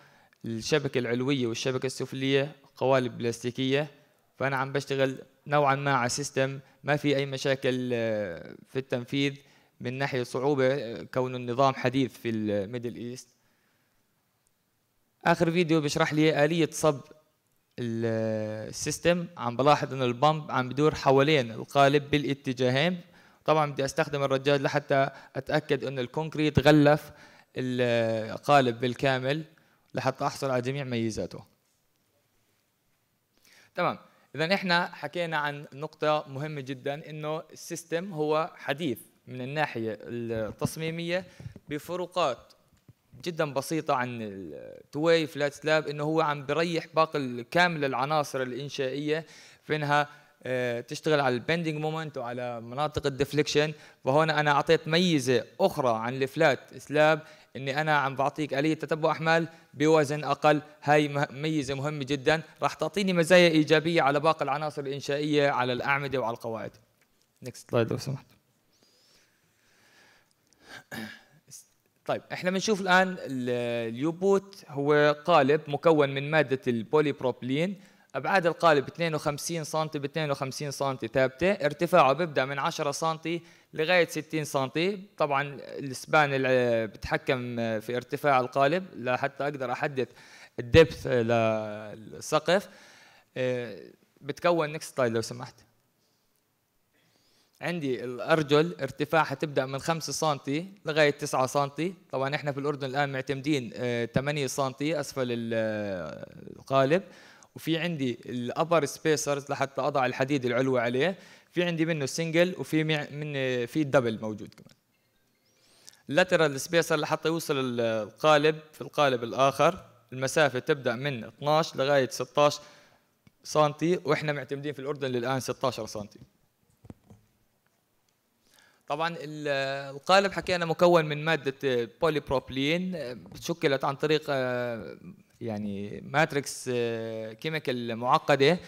Speaker 5: الشبكة العلوية والشبكة السفلية قوالب بلاستيكية فأنا عم بشتغل نوعا ما على سيستم ما في أي مشاكل آه، في التنفيذ من ناحية صعوبة آه، كون النظام حديث في الميدل إيست آخر فيديو بشرح لي آلية صب السيستم آه، عم بلاحظ إنه البمب عم بدور حوالين القالب بالاتجاهين طبعا بدي استخدم الرجال لحتى اتاكد انه الكونكريت غلف القالب بالكامل لحتى احصل على جميع ميزاته تمام اذا احنا حكينا عن نقطه مهمه جدا انه السيستم هو حديث من الناحيه التصميميه بفروقات جدا بسيطه عن التوي فلات سلاب انه هو عم بريح باقي كامل العناصر الانشائيه في انها آه، تشتغل على البندنج مومنت وعلى مناطق الديفليكشن فهون انا اعطيت ميزه اخرى عن الفلات سلاب اني انا عم بعطيك اليه تتبع احمال بوزن اقل هاي ميزه مهمه جدا راح تعطيني مزايا ايجابيه على باقي العناصر الانشائيه على الاعمده وعلى القواعد نكست سلايد لو سمحت طيب احنا بنشوف الان اليوبوت هو قالب مكون من ماده البوليبروبلين ابعاد القالب 52 سم ب 52 سم ثابته ارتفاعه بيبدا من 10 سم لغايه 60 سم طبعا السبان اللي بتحكم في ارتفاع القالب لحتى اقدر احدد الدبث للسقف آه، بتكون نكست سلايد لو سمحت عندي الارجل ارتفاعها تبدا من 5 سم لغايه 9 سم طبعا احنا في الاردن الان معتمدين 8 آه، سم اسفل آه، القالب وفي عندي الابر سبيسرز لحتى اضع الحديد العلوي عليه في عندي منه سنجل وفي من في دبل موجود كمان اللاترال سبيسر لحتى يوصل القالب في القالب الاخر المسافه تبدا من 12 لغايه 16 سنتي واحنا معتمدين في الاردن للان 16 سنتي طبعا القالب حكينا مكون من ماده بوليبروبلين شكلت عن طريق آه، يعني ماتريكس آه، كيميكال معقده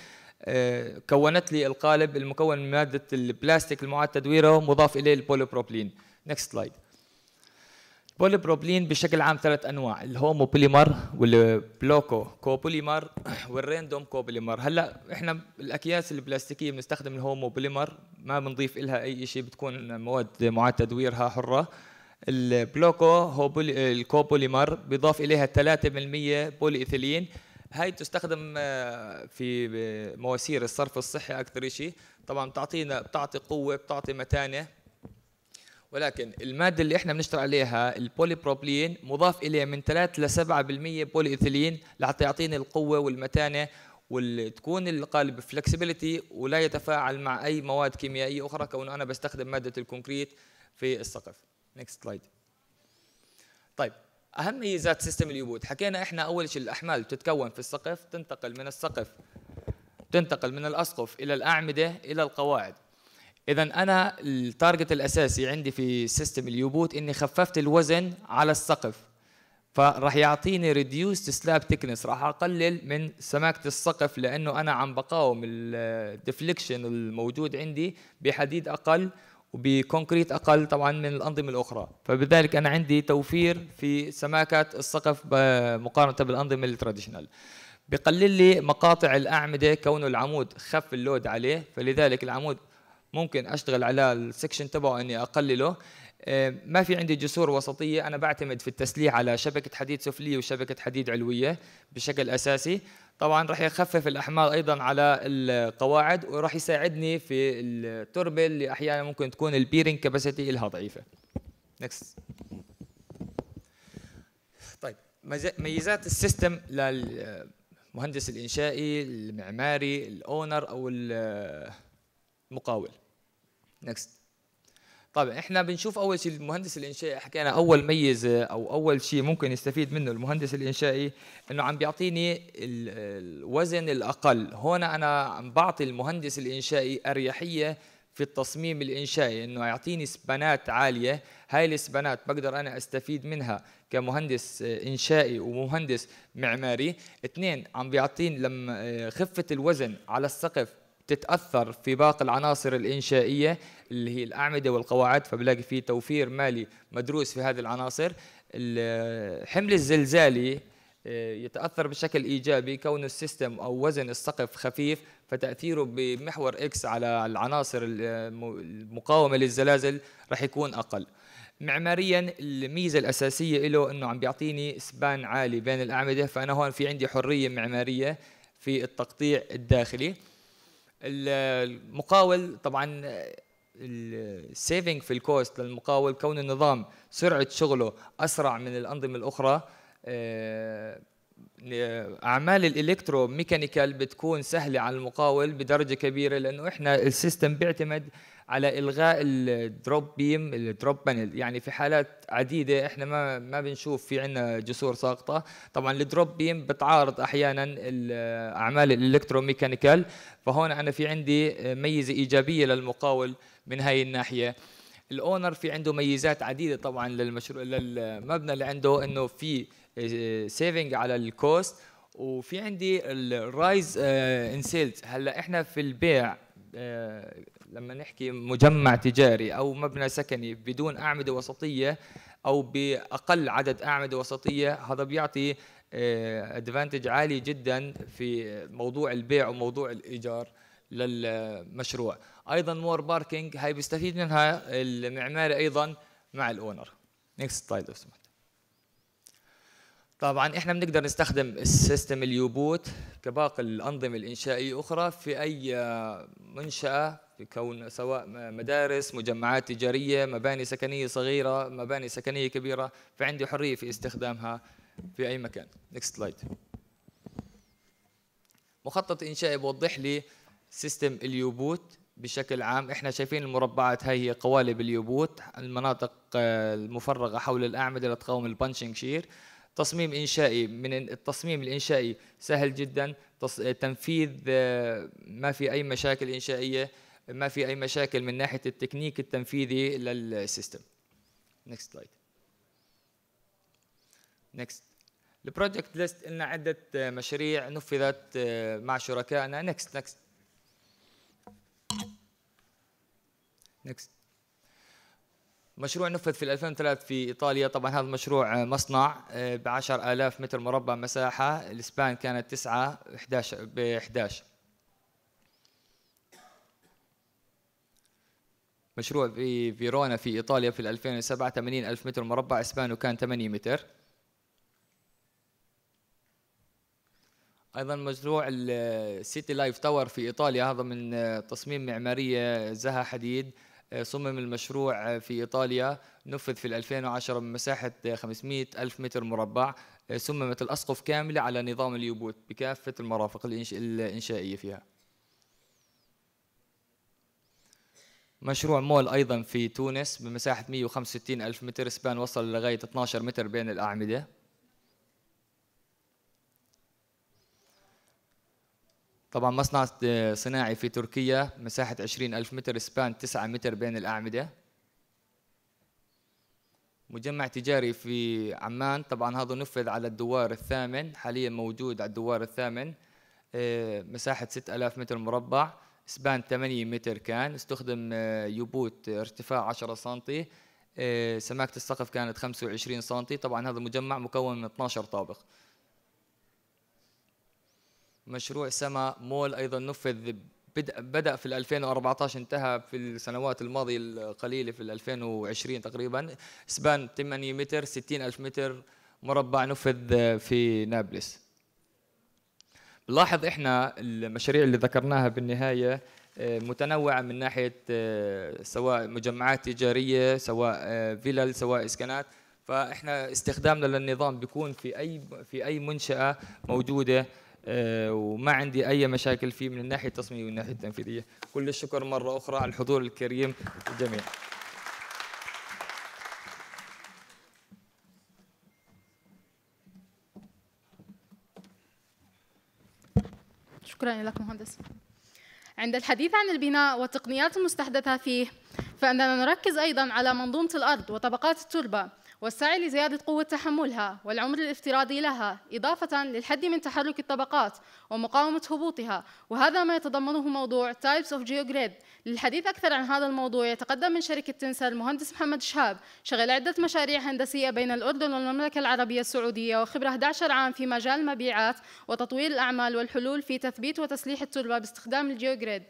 Speaker 5: آه، كونت لي القالب المكون من ماده البلاستيك المعاد تدويره مضاف اليه البوليبروبلين نكست سلايد البوليبروبلين بشكل عام ثلاث انواع الهومو بوليمر والبلوكو كوبوليمر والريندوم كوبوليمر هلا احنا الاكياس البلاستيكيه بنستخدم الهومو بوليمر ما بنضيف لها اي شيء بتكون مواد معاد تدويرها حره البلوكو هو الكوبوليمر بيضاف اليها 3% بولي ايثيلين هاي تستخدم آه، في آه، مواسير الصرف الصحي اكثر شيء طبعا بتعطينا بتعطي قوه بتعطي متانه ولكن الماده اللي احنا بنشتغل عليها البولي بروبلين مضاف اليها من 3 ل 7% بولي ايثيلين لحتى يعطيني القوه والمتانه وتكون القالب فلكسبيليتي ولا يتفاعل مع اي مواد كيميائيه اخرى كونه انا بستخدم ماده الكونكريت في السقف نكست سلايد طيب اهم ميزات سيستم اليبوت حكينا احنا اول شيء الاحمال بتتكون في السقف تنتقل من السقف تنتقل من الاسقف الى الاعمده الى القواعد اذا انا التارجت الاساسي عندي في سيستم اليوبوت اني خففت الوزن على السقف فراح يعطيني ريديوس سلاب تكنس راح اقلل من سماكه السقف لانه انا عم بقاوم الديفليكشن الموجود عندي بحديد اقل وبكونكريت اقل طبعا من الانظمه الاخرى فبذلك انا عندي توفير في سماكه السقف مقارنه بالانظمه التراديشنال بقلل لي مقاطع الاعمده كونه العمود خف اللود عليه فلذلك العمود ممكن اشتغل على السكشن تبعه اني اقلله آه، ما في عندي جسور وسطية أنا بعتمد في التسليح على شبكة حديد سفلية وشبكة حديد علوية بشكل أساسي طبعا راح يخفف الأحمال أيضا على القواعد وراح يساعدني في التربة اللي أحيانا ممكن تكون البيرنج كاباسيتي إلها ضعيفة نكست طيب ميزات السيستم للمهندس الإنشائي المعماري الأونر أو المقاول نكست طيب احنا بنشوف اول شيء المهندس الانشائي حكينا اول ميزه او اول شيء ممكن يستفيد منه المهندس الانشائي انه عم بيعطيني الوزن الاقل هون انا عم بعطي المهندس الانشائي اريحيه في التصميم الانشائي انه يعطيني سبانات عاليه هاي السبانات بقدر انا استفيد منها كمهندس انشائي ومهندس معماري اثنين عم بيعطيني لما خفه الوزن على السقف تتاثر في باقي العناصر الانشائيه اللي هي الاعمده والقواعد فبلاقي في توفير مالي مدروس في هذه العناصر الحمل الزلزالي آه، يتاثر بشكل ايجابي كون السيستم او وزن السقف خفيف فتاثيره بمحور اكس على العناصر المقاومه للزلازل راح يكون اقل معماريا الميزه الاساسيه له انه عم بيعطيني سبان عالي بين الاعمده فانا هون في عندي حريه معماريه في التقطيع الداخلي المقاول طبعا السيفنج في الكوست للمقاول كون النظام سرعه شغله اسرع من الانظمه الاخرى آه، آه، اعمال الالكترو ميكانيكال بتكون سهله على المقاول بدرجه كبيره لانه احنا السيستم بيعتمد على الغاء الدروب بيم الدروب بانل يعني في حالات عديده احنا ما ما بنشوف في عندنا جسور ساقطه طبعا الدروب بيم بتعارض احيانا الاعمال الالكتروميكانيكال فهون انا في عندي ميزه ايجابيه للمقاول من هاي الناحيه الاونر في عنده ميزات عديده طبعا للمشروع للمبنى اللي عنده انه في سيفنج على الكوست وفي عندي الرايز ان سيلز هلا احنا في البيع آه، لما نحكي مجمع تجاري أو مبنى سكني بدون أعمدة وسطية أو بأقل عدد أعمدة وسطية هذا بيعطي ادفانتج آه، عالي جدا في موضوع البيع وموضوع الإيجار للمشروع أيضا مور باركينج هاي بيستفيد منها المعماري أيضا مع الأونر نيكست سلايد سمحت طبعا احنا بنقدر نستخدم السيستم اليوبوت كباقي الانظمه الانشائيه الاخرى في اي آه، منشاه كون سواء مدارس مجمعات تجارية مباني سكنية صغيرة مباني سكنية كبيرة فعندي حرية في استخدامها في أي مكان Next slide مخطط إنشائي بوضح لي سيستم اليوبوت بشكل عام احنا شايفين المربعات هاي هي قوالب اليوبوت المناطق آه، المفرغة حول الأعمدة لتقاوم البنشنج شير تصميم إنشائي من التصميم الإنشائي سهل جدا تنفيذ آه، ما في أي مشاكل إنشائية ما في اي مشاكل من ناحيه التكنيك التنفيذي للسيستم نيكست سلايد نيكست البروجكت ليست لنا عده مشاريع نفذت مع شركائنا نيكست نيكست نيكست مشروع نفذ في 2003 في إيطاليا طبعا هذا المشروع مصنع ب 10000 متر مربع مساحة السبان كانت 9 11 ب 11 مشروع في فيرونا في إيطاليا في 2007 80 ألف متر مربع إسبانه كان 8 متر ايضا مشروع السيتي لايف تاور في ايطاليا هذا من تصميم معماريه زها حديد صمم المشروع في ايطاليا نفذ في 2010 بمساحه 500 الف متر مربع صممت الاسقف كامله على نظام اليوبوت بكافه المرافق الانشائيه فيها مشروع مول أيضا في تونس بمساحة 165 ألف متر سبان وصل لغاية 12 متر بين الأعمدة طبعا مصنع صناعي في تركيا مساحة 20 ألف متر سبان 9 متر بين الأعمدة مجمع تجاري في عمان طبعا هذا نفذ على الدوار الثامن حاليا موجود على الدوار الثامن آه، مساحة 6000 متر مربع سبان 8 متر كان استخدم آه، يبوت ارتفاع 10 سم آه، سماكة السقف كانت 25 سم طبعا هذا المجمع مكون من 12 طابق مشروع سما مول أيضا نفذ بدأ في 2014 انتهى في السنوات الماضية القليلة في 2020 تقريبا سبان 8 متر 60 ألف متر مربع نفذ آه، في نابلس لاحظ احنا المشاريع اللي ذكرناها بالنهايه آه، متنوعه من ناحيه آه، سواء مجمعات تجاريه سواء آه، فيلل سواء اسكانات فاحنا استخدامنا للنظام بيكون في اي في اي منشاه موجوده وما عندي اي مشاكل فيه من الناحيه التصميميه والناحيه التنفيذيه كل الشكر مره اخرى على الحضور الكريم الجميع
Speaker 2: شكرا لك مهندس عند الحديث عن البناء والتقنيات المستحدثة فيه فإننا نركز أيضا على منظومة الأرض وطبقات التربة والسعي لزيادة قوة تحملها والعمر الافتراضي لها إضافة للحد من تحرك الطبقات ومقاومة هبوطها وهذا ما يتضمنه موضوع Types of Geogrid للحديث أكثر عن هذا الموضوع يتقدم من شركة تنسى المهندس محمد شهاب شغل عدة مشاريع هندسية بين الأردن والمملكة العربية السعودية وخبرة 11 عام في مجال المبيعات وتطوير الأعمال والحلول في تثبيت وتسليح التربة باستخدام الجيوغريد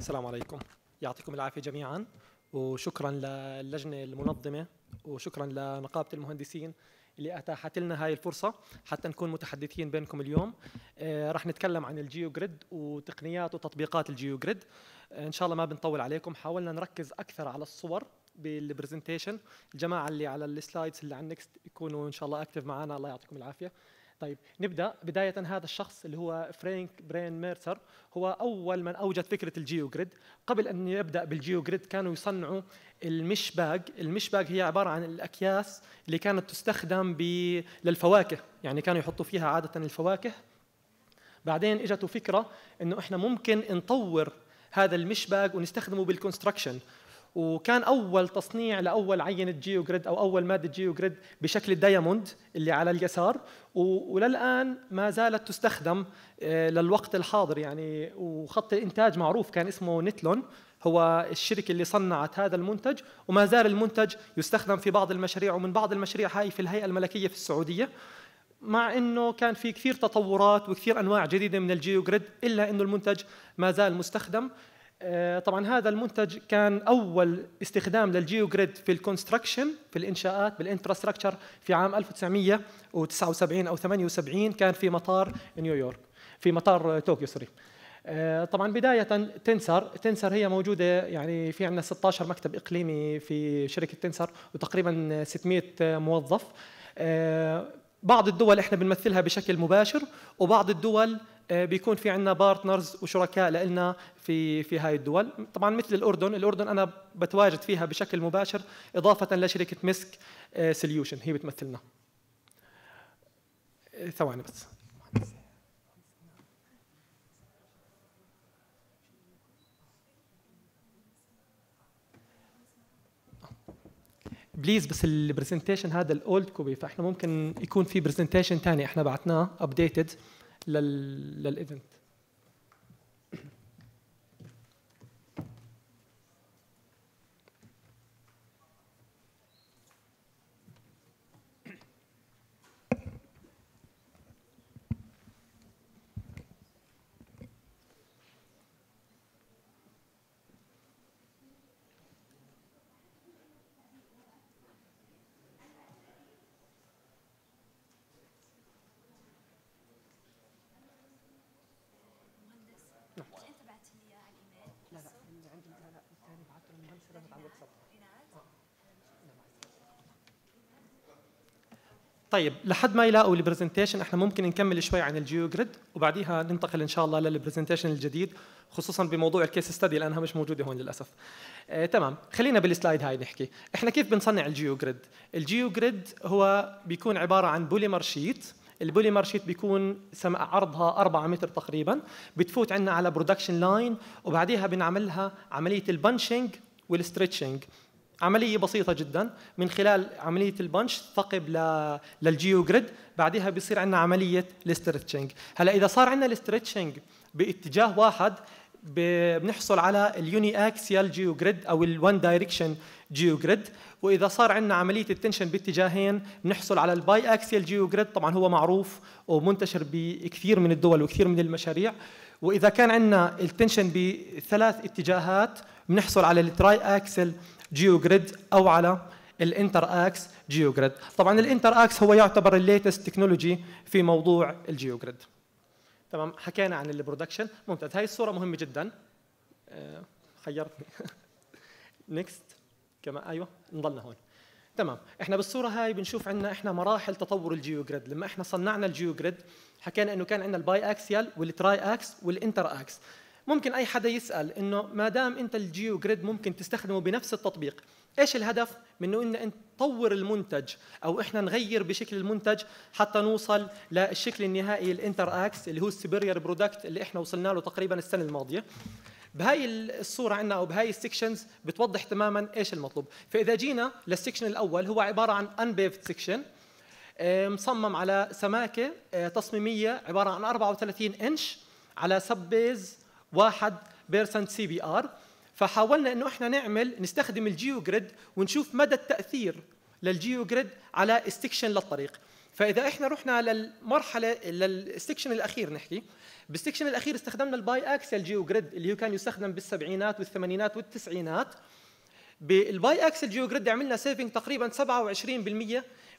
Speaker 1: السلام عليكم يعطيكم العافية جميعا وشكرا للجنة المنظمة وشكرا لنقابة المهندسين اللي اتاحت لنا هاي الفرصه حتى نكون متحدثين بينكم اليوم راح آه، رح نتكلم عن الجيو جريد وتقنيات وتطبيقات الجيو جريد آه، ان شاء الله ما بنطول عليكم حاولنا نركز اكثر على الصور بالبرزنتيشن الجماعه اللي على السلايدز اللي على النكست يكونوا ان شاء الله اكتف معنا الله يعطيكم العافيه طيب نبدا بدايه هذا الشخص اللي هو فرانك برين ميرسر هو اول من اوجد فكره الجيو جريد قبل ان يبدا بالجيو جريد كانوا يصنعوا المش باج هي عباره عن الاكياس اللي كانت تستخدم للفواكه يعني كانوا يحطوا فيها عاده الفواكه بعدين اجته فكره انه احنا ممكن نطور هذا باج ونستخدمه بالكونستراكشن وكان اول تصنيع لاول عينه جيو جريد او اول ماده جيو جريد بشكل الدايموند اللي على اليسار وللان ما زالت تستخدم آه، للوقت الحاضر يعني وخط الانتاج معروف كان اسمه نتلون هو الشركة اللي صنعت هذا المنتج وما زال المنتج يستخدم في بعض المشاريع ومن بعض المشاريع هاي في الهيئة الملكية في السعودية مع انه كان في كثير تطورات وكثير انواع جديده من الجيو جريد الا انه المنتج ما زال مستخدم آه، طبعا هذا المنتج كان اول استخدام جريد في الكونستراكشن في الانشاءات بالانفراستراكشر في عام 1979 او 78 كان في مطار نيويورك في مطار طوكيو سوري آه، طبعا بداية تنسر، تنسر هي موجودة يعني في عندنا 16 مكتب إقليمي في شركة تنسر وتقريبا 600 موظف. آه، بعض الدول احنا بنمثلها بشكل مباشر وبعض الدول آه، بيكون في عندنا بارتنرز وشركاء لنا في في هاي الدول طبعا مثل الاردن الاردن انا بتواجد فيها بشكل مباشر اضافه لشركه مسك سوليوشن آه، هي بتمثلنا آه، ثواني بس بليز بس البرزنتيشن هذا الاولد كوبي فاحنا ممكن يكون في برزنتيشن ثاني احنا بعتناه ابديتد للايفنت طيب لحد ما يلاقوا البرزنتيشن احنا ممكن نكمل شوي عن الجيو جريد وبعديها ننتقل ان شاء الله للبرزنتيشن الجديد خصوصا بموضوع الكيس ستدي لانها مش موجوده هون للاسف آه تمام خلينا بالسلايد هاي نحكي احنا كيف بنصنع الجيو جريد الجيو جريد هو بيكون عباره عن بوليمر شيت البوليمر شيت بيكون سم عرضها 4 متر تقريبا بتفوت عندنا على برودكشن لاين وبعديها بنعملها عمليه البنشنج والستريتشنج عمليه بسيطه جدا من خلال عمليه البنش ثقب للجيو جريد بعدها بيصير عندنا عمليه الاسترتشنج هلا اذا صار عندنا الاسترتشنج باتجاه واحد بنحصل على اليوني اكسيال جيو جريد او الوان دايركشن جيو جريد واذا صار عندنا عمليه التنشن باتجاهين بنحصل على الباي اكسيال جيو جريد طبعا هو معروف ومنتشر بكثير من الدول وكثير من المشاريع واذا كان عندنا التنشن بثلاث اتجاهات بنحصل على التراي اكسل جيو جريد او على الانتر اكس جيو جريد طبعا الانتر اكس هو يعتبر الليتست تكنولوجي في موضوع الجيو جريد تمام حكينا عن البرودكشن ممتاز هاي الصوره مهمه جدا آه، خيرتني نيكست كمان ايوه نضلنا هون تمام احنا بالصوره هاي بنشوف عندنا احنا مراحل تطور الجيو جريد لما احنا صنعنا الجيو جريد حكينا انه كان عندنا الباي اكسيال والتراي اكس والانتر اكس ممكن اي حدا يسال انه ما دام انت الجيو جريد ممكن تستخدمه بنفس التطبيق ايش الهدف منه ان انت تطور المنتج او احنا نغير بشكل المنتج حتى نوصل للشكل النهائي الانتر اكس اللي هو السوبريور برودكت اللي احنا وصلنا له تقريبا السنه الماضيه بهاي الصورة عندنا أو بهاي السكشنز بتوضح تماما إيش المطلوب فإذا جينا للسكشن الأول هو عبارة عن unpaved سكشن مصمم على سماكة آه، تصميمية عبارة عن 34 إنش على سب بيز واحد بيرسنت سي بي ار فحاولنا انه احنا نعمل نستخدم الجيو جريد ونشوف مدى التاثير للجيو جريد على استكشن للطريق فاذا احنا رحنا للمرحله للاستكشن الاخير نحكي بالسكشن الاخير استخدمنا الباي اكسل جيو جريد اللي هو كان يستخدم بالسبعينات والثمانينات والتسعينات بالباي اكسل جيو جريد عملنا سيفنج تقريبا 27%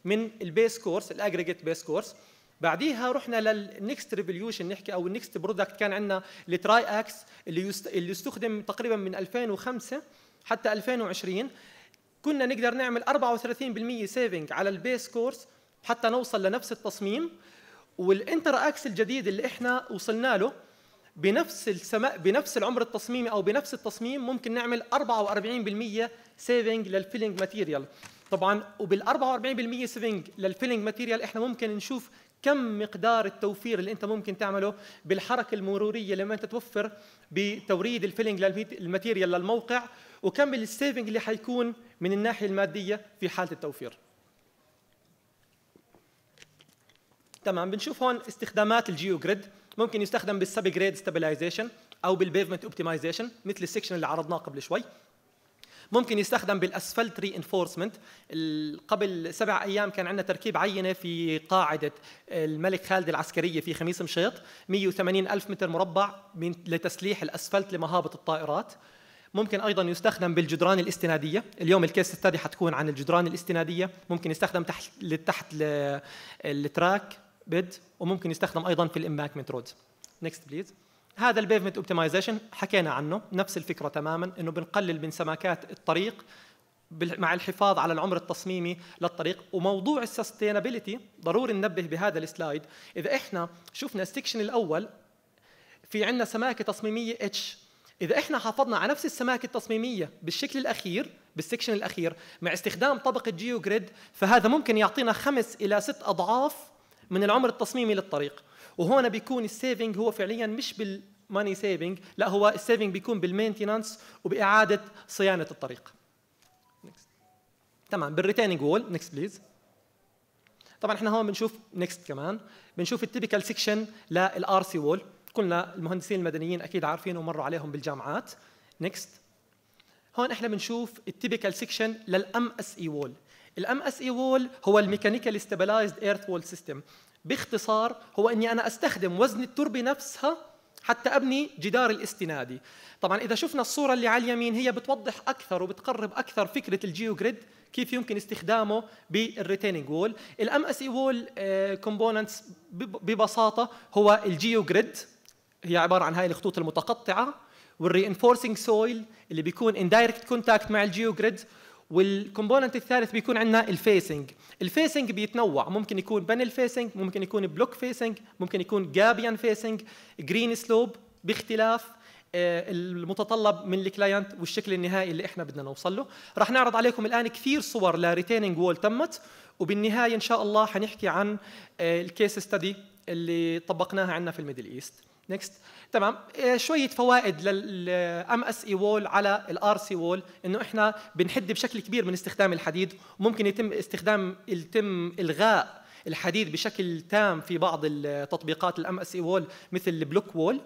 Speaker 1: من البيس كورس الاجريجيت بيس كورس بعديها رحنا للنكست ريفوليوشن نحكي او النكست برودكت كان عندنا التراي اكس اللي يست... اللي استخدم تقريبا من 2005 حتى 2020 كنا نقدر نعمل 34% سيفنج على البيس كورس حتى نوصل لنفس التصميم والانتر اكس الجديد اللي احنا وصلنا له بنفس السماء بنفس العمر التصميمي او بنفس التصميم ممكن نعمل 44% سيفنج للفيلينج ماتيريال طبعا وبال 44% سيفنج للفيلينج ماتيريال احنا ممكن نشوف كم مقدار التوفير اللي انت ممكن تعمله بالحركه المروريه لما انت توفر بتوريد الفيلنج للماتيريال للموقع وكم السيفنج اللي حيكون من الناحيه الماديه في حاله التوفير تمام بنشوف هون استخدامات الجيو جريد ممكن يستخدم بالسب جريد ستابلايزيشن او بالبيفمنت اوبتمايزيشن مثل السكشن اللي عرضناه قبل شوي ممكن يستخدم بالاسفلت ري انفورسمنت قبل سبع ايام كان عندنا تركيب عينه في قاعده الملك خالد العسكريه في خميس مشيط 180 الف متر مربع من لتسليح الاسفلت لمهابط الطائرات ممكن ايضا يستخدم بالجدران الاستناديه اليوم الكيس الثاني حتكون عن الجدران الاستناديه ممكن يستخدم تحت لتحت التراك بيد وممكن يستخدم ايضا في الامباكمنت رود نيكست بليز هذا البيفمنت اوبتمايزيشن حكينا عنه نفس الفكره تماما انه بنقلل من سماكات الطريق مع الحفاظ على العمر التصميمي للطريق وموضوع السستينابيلتي ضروري ننبه بهذا السلايد اذا احنا شفنا السكشن الاول في عندنا سماكه تصميميه اتش اذا احنا حافظنا على نفس السماكه التصميميه بالشكل الاخير بالسكشن الاخير مع استخدام طبقه جيو جريد فهذا ممكن يعطينا خمس الى ست اضعاف من العمر التصميمي للطريق وهون بيكون السيفنج هو فعليا مش بالماني سيفنج لا هو السيفنج بيكون بالمينتيننس وباعاده صيانه الطريق next. تمام بالريتيننج وول نكست بليز طبعا احنا هون بنشوف نكست كمان بنشوف التيبيكال سيكشن للار سي وول كلنا المهندسين المدنيين اكيد عارفين ومروا عليهم بالجامعات نكست هون احنا بنشوف التيبيكال سيكشن للام اس اي وول الام اس اي وول هو الميكانيكال ستابلايزد ايرث وول سيستم باختصار هو اني انا استخدم وزن التربه نفسها حتى ابني جدار الاستنادي طبعا اذا شفنا الصوره اللي على اليمين هي بتوضح اكثر وبتقرب اكثر فكره جريد كيف يمكن استخدامه بالريتيننج وول الام اس اي وول كومبوننتس آه، ببساطه هو جريد هي عباره عن هاي الخطوط المتقطعه انفورسينج سويل اللي بيكون ان دايركت كونتاكت مع جريد والكومبوننت الثالث بيكون عندنا الفيسنج الفيسنج بيتنوع ممكن يكون بانل فيسنج ممكن يكون بلوك فيسنج ممكن يكون جابيان فيسنج جرين سلوب باختلاف آه، المتطلب من الكلاينت والشكل النهائي اللي احنا بدنا نوصل له راح نعرض عليكم الان كثير صور لريتيننج وول تمت وبالنهايه ان شاء الله حنحكي عن آه، الكيس ستدي اللي طبقناها عندنا في الميدل ايست نكست تمام آه، شويه فوائد للام اس اي وول على الار سي وول انه احنا بنحد بشكل كبير من استخدام الحديد وممكن يتم استخدام يتم الغاء الحديد بشكل تام في بعض التطبيقات الام اس اي وول مثل البلوك وول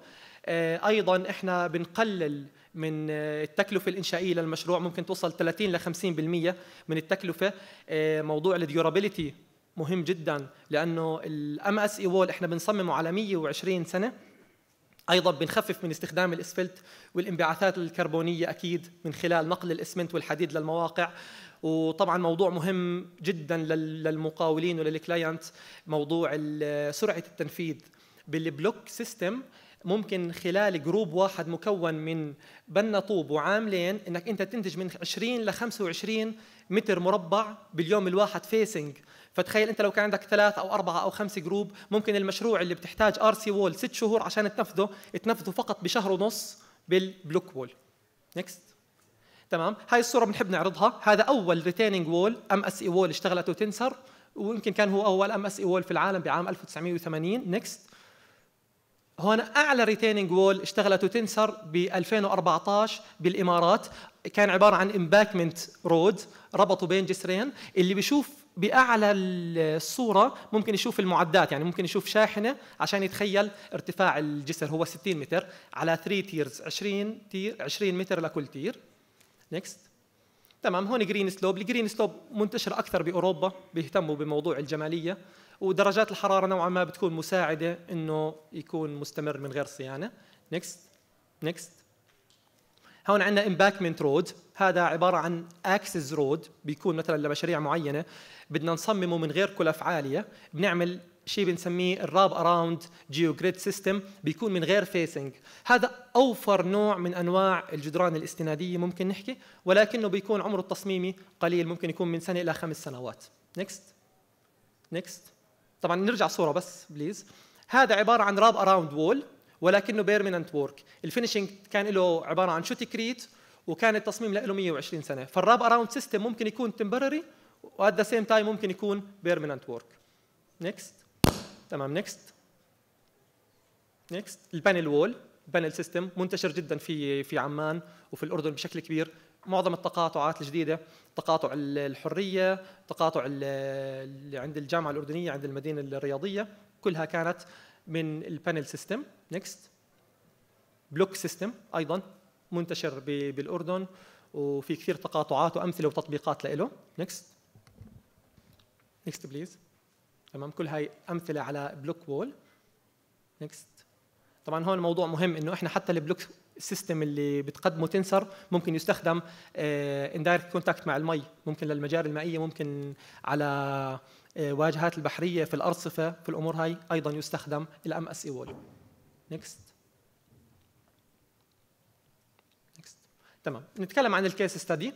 Speaker 1: آه، ايضا احنا بنقلل من آه، التكلفه الانشائيه للمشروع ممكن توصل 30 ل 50% من التكلفه موضوع الديورابيليتي مهم جدا لانه الام اس اي وول احنا بنصممه على 120 سنه ايضا بنخفف من استخدام الاسفلت والانبعاثات الكربونيه اكيد من خلال نقل الاسمنت والحديد للمواقع وطبعا موضوع مهم جدا للمقاولين وللكلاينت موضوع سرعه التنفيذ بالبلوك سيستم ممكن خلال جروب واحد مكون من بنا طوب وعاملين انك انت تنتج من 20 ل 25 متر مربع باليوم الواحد فيسنج فتخيل انت لو كان عندك ثلاث او اربعه او خمسه جروب ممكن المشروع اللي بتحتاج ار سي وول ست شهور عشان تنفذه تنفذه فقط بشهر ونص بالبلوك وول نكست تمام هاي الصوره بنحب نعرضها هذا اول ريتيننج وول ام اس اي وول اشتغلته تنسر ويمكن كان هو اول ام اس اي وول في العالم بعام 1980 نكست هون اعلى ريتيننج وول اشتغلته تنسر ب 2014 بالامارات كان عباره عن امباكمنت رود ربطوا بين جسرين اللي بيشوف باعلى الصوره ممكن يشوف المعدات يعني ممكن يشوف شاحنه عشان يتخيل ارتفاع الجسر هو 60 متر على 3 تيرز 20 تير 20 متر لكل تير نيكست تمام هون جرين سلوب الجرين سلوب منتشر اكثر باوروبا بيهتموا بموضوع الجماليه ودرجات الحراره نوعا ما بتكون مساعده انه يكون مستمر من غير صيانه نيكست نيكست هون عندنا امباكمنت رود هذا عباره عن اكسس رود بيكون مثلا لمشاريع معينه بدنا نصممه من غير كلف عاليه بنعمل شيء بنسميه الراب اراوند جيوجريد سيستم بيكون من غير فيسنج هذا اوفر نوع من انواع الجدران الاستناديه ممكن نحكي ولكنه بيكون عمره التصميمي قليل ممكن يكون من سنه الى خمس سنوات نيكست نيكست طبعا نرجع صوره بس بليز هذا عباره عن راب اراوند وول ولكنه بيرمننت وورك الفينشينج كان له عباره عن شوت كريت وكان التصميم له 120 سنه فالراب اراوند سيستم ممكن يكون تمبرري وات ذا سيم تايم ممكن يكون بيرمننت وورك نيكست تمام نيكست نيكست البانل وول بانل سيستم منتشر جدا في في عمان وفي الاردن بشكل كبير معظم التقاطعات الجديده تقاطع الحريه تقاطع اللي عند الجامعه الاردنيه عند المدينه الرياضيه كلها كانت من البانل سيستم نيكست بلوك سيستم ايضا منتشر بالاردن وفي كثير تقاطعات وامثله وتطبيقات له نيكست نيكست بليز تمام كل هاي امثله على بلوك وول نيكست طبعا هون الموضوع مهم انه احنا حتى البلوك السيستم اللي بتقدمه تنسر ممكن يستخدم اندايركت آه، كونتاكت مع المي ممكن للمجاري المائيه ممكن على آه، واجهات البحريه في الارصفه في الامور هاي ايضا يستخدم الام اس اي وول نيكست نيكست تمام نتكلم عن الكيس ستدي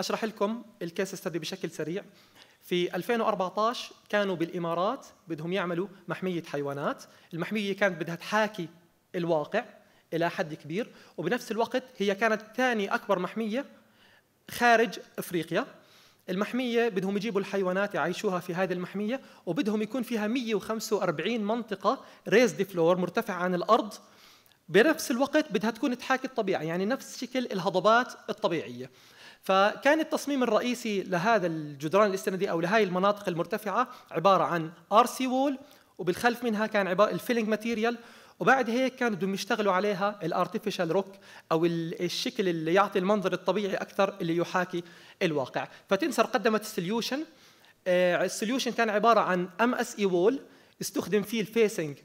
Speaker 1: اشرح لكم الكيس ستدي بشكل سريع في 2014 كانوا بالامارات بدهم يعملوا محميه حيوانات المحميه كانت بدها تحاكي الواقع الى حد كبير وبنفس الوقت هي كانت ثاني اكبر محميه خارج افريقيا المحميه بدهم يجيبوا الحيوانات يعيشوها في هذه المحميه وبدهم يكون فيها 145 منطقه دي فلور مرتفعه عن الارض بنفس الوقت بدها تكون تحاكي الطبيعه يعني نفس شكل الهضبات الطبيعيه فكان التصميم الرئيسي لهذا الجدران الاستنادي او لهي المناطق المرتفعه عباره عن ار سي وول وبالخلف منها كان عباره الفيلنج ماتيريال وبعد هيك كانوا بدهم يشتغلوا عليها الارتفيشال روك او الشكل اللي يعطي المنظر الطبيعي اكثر اللي يحاكي الواقع فتنسر قدمت السوليوشن السوليوشن آه، كان عباره عن ام اس اي وول استخدم فيه الفيسنج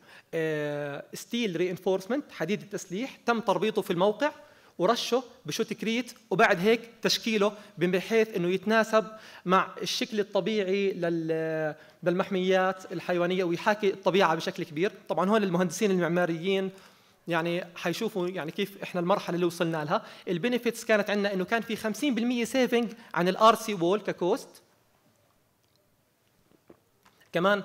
Speaker 1: ستيل رينفورسمنت حديد التسليح تم تربيطه في الموقع ورشه كريت وبعد هيك تشكيله بحيث انه يتناسب مع الشكل الطبيعي للمحميات الحيوانيه ويحاكي الطبيعه بشكل كبير طبعا هون المهندسين المعماريين يعني حيشوفوا يعني كيف احنا المرحله اللي وصلنا لها البنفيتس كانت عندنا انه كان في 50% سيفنج عن الار سي وول ككوست كمان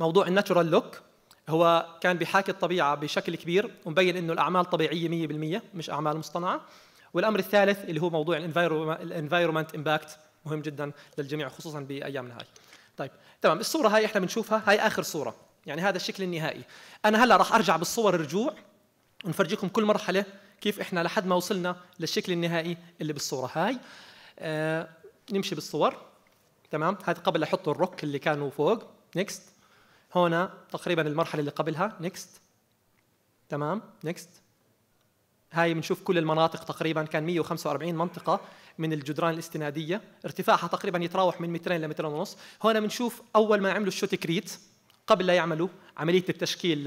Speaker 1: موضوع الناتشورال لوك هو كان بيحاكي الطبيعة بشكل كبير ومبين انه الاعمال طبيعية 100% مش اعمال مصطنعة والامر الثالث اللي هو موضوع الانفايرومنت امباكت مهم جدا للجميع خصوصا بايامنا هاي طيب تمام الصورة هاي احنا بنشوفها هاي اخر صورة يعني هذا الشكل النهائي انا هلا راح ارجع بالصور الرجوع ونفرجيكم كل مرحلة كيف احنا لحد ما وصلنا للشكل النهائي اللي بالصورة هاي آه نمشي بالصور تمام هذا قبل احط الروك اللي كانوا فوق نيكست هنا تقريبا المرحله اللي قبلها نيكست تمام نيكست هاي بنشوف كل المناطق تقريبا كان 145 منطقه من الجدران الاستناديه ارتفاعها تقريبا يتراوح من مترين لمتر ونص هون بنشوف اول ما عملوا الشوت كريت قبل لا يعملوا عمليه التشكيل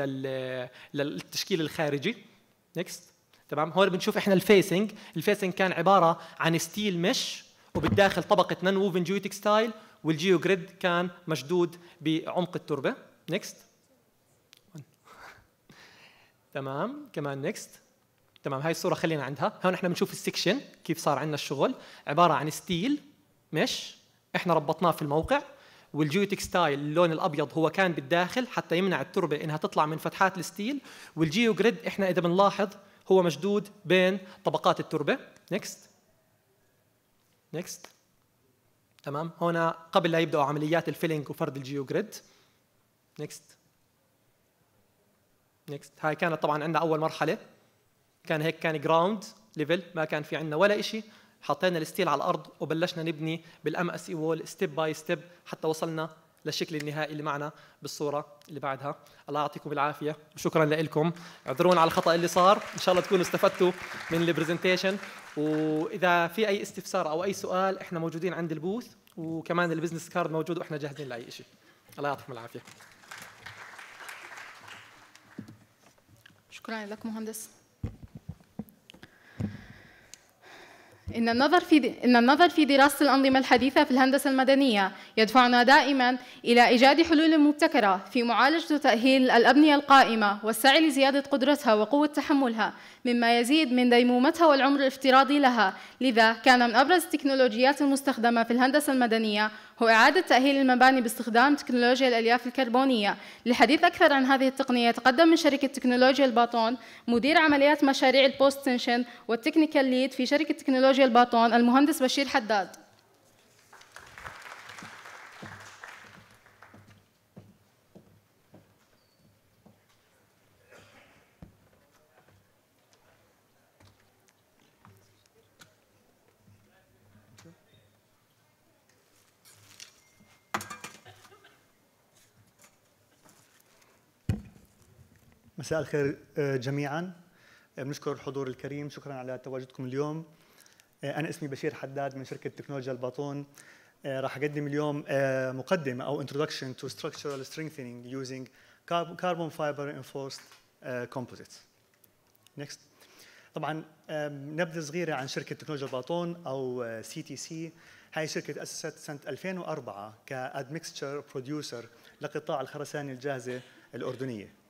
Speaker 1: للتشكيل الخارجي نيكست تمام هون بنشوف احنا الفيسنج الفيسنج كان عباره عن ستيل مش وبالداخل طبقه نان ووفن جيو تكستايل والجيو جريد كان مشدود بعمق التربه نيكست تمام كمان نيكست تمام هاي الصوره خلينا عندها هون احنا بنشوف السكشن كيف صار عندنا الشغل عباره عن ستيل مش احنا ربطناه في الموقع والجيوتكستايل اللون الابيض هو كان بالداخل حتى يمنع التربه انها تطلع من فتحات الستيل والجيو جريد احنا اذا بنلاحظ هو مشدود بين طبقات التربه نيكست نيكست تمام هنا قبل لا يبداوا عمليات الفيلينج وفرد الجيو جريد نيكست نيكست هاي كانت طبعا عندنا اول مرحله كان هيك كان جراوند ليفل ما كان في عندنا ولا شيء حطينا الستيل على الارض وبلشنا نبني بالام اس اي وول ستيب باي ستيب حتى وصلنا للشكل النهائي اللي معنا بالصوره اللي بعدها الله يعطيكم بالعافيه وشكرا لكم اعذرونا على الخطا اللي صار ان شاء الله تكونوا استفدتوا من البرزنتيشن واذا في اي استفسار او اي سؤال احنا موجودين عند البوث وكمان البزنس كارد موجود واحنا جاهزين لاي شيء الله يعطيكم العافيه
Speaker 2: شكرا لك مهندس إن النظر في دي... إن النظر في دراسة الأنظمة الحديثة في الهندسة المدنية يدفعنا دائما إلى إيجاد حلول مبتكرة في معالجة وتأهيل الأبنية القائمة والسعي لزيادة قدرتها وقوة تحملها مما يزيد من ديمومتها والعمر الافتراضي لها لذا كان من أبرز التكنولوجيات المستخدمة في الهندسة المدنية هو إعادة تأهيل المباني باستخدام تكنولوجيا الألياف الكربونية للحديث أكثر عن هذه التقنية تقدم من شركة تكنولوجيا الباطون مدير عمليات مشاريع البوست تنشن والتكنيكال ليد في شركة تكنولوجيا الباطون المهندس بشير حداد
Speaker 6: مساء الخير آه، جميعا آه، بنشكر الحضور الكريم شكرا على تواجدكم اليوم آه، انا اسمي بشير حداد من شركه تكنولوجيا الباطون راح اقدم اليوم مقدمه او introduction to structural strengthening using carbon fiber reinforced composites next طبعا نبذه صغيره عن شركه تكنولوجيا الباطون او سي تي سي هاي الشركه تاسست سنه 2004 كادمكستشر بروديوسر لقطاع الخرسانه الجاهزه الاردنيه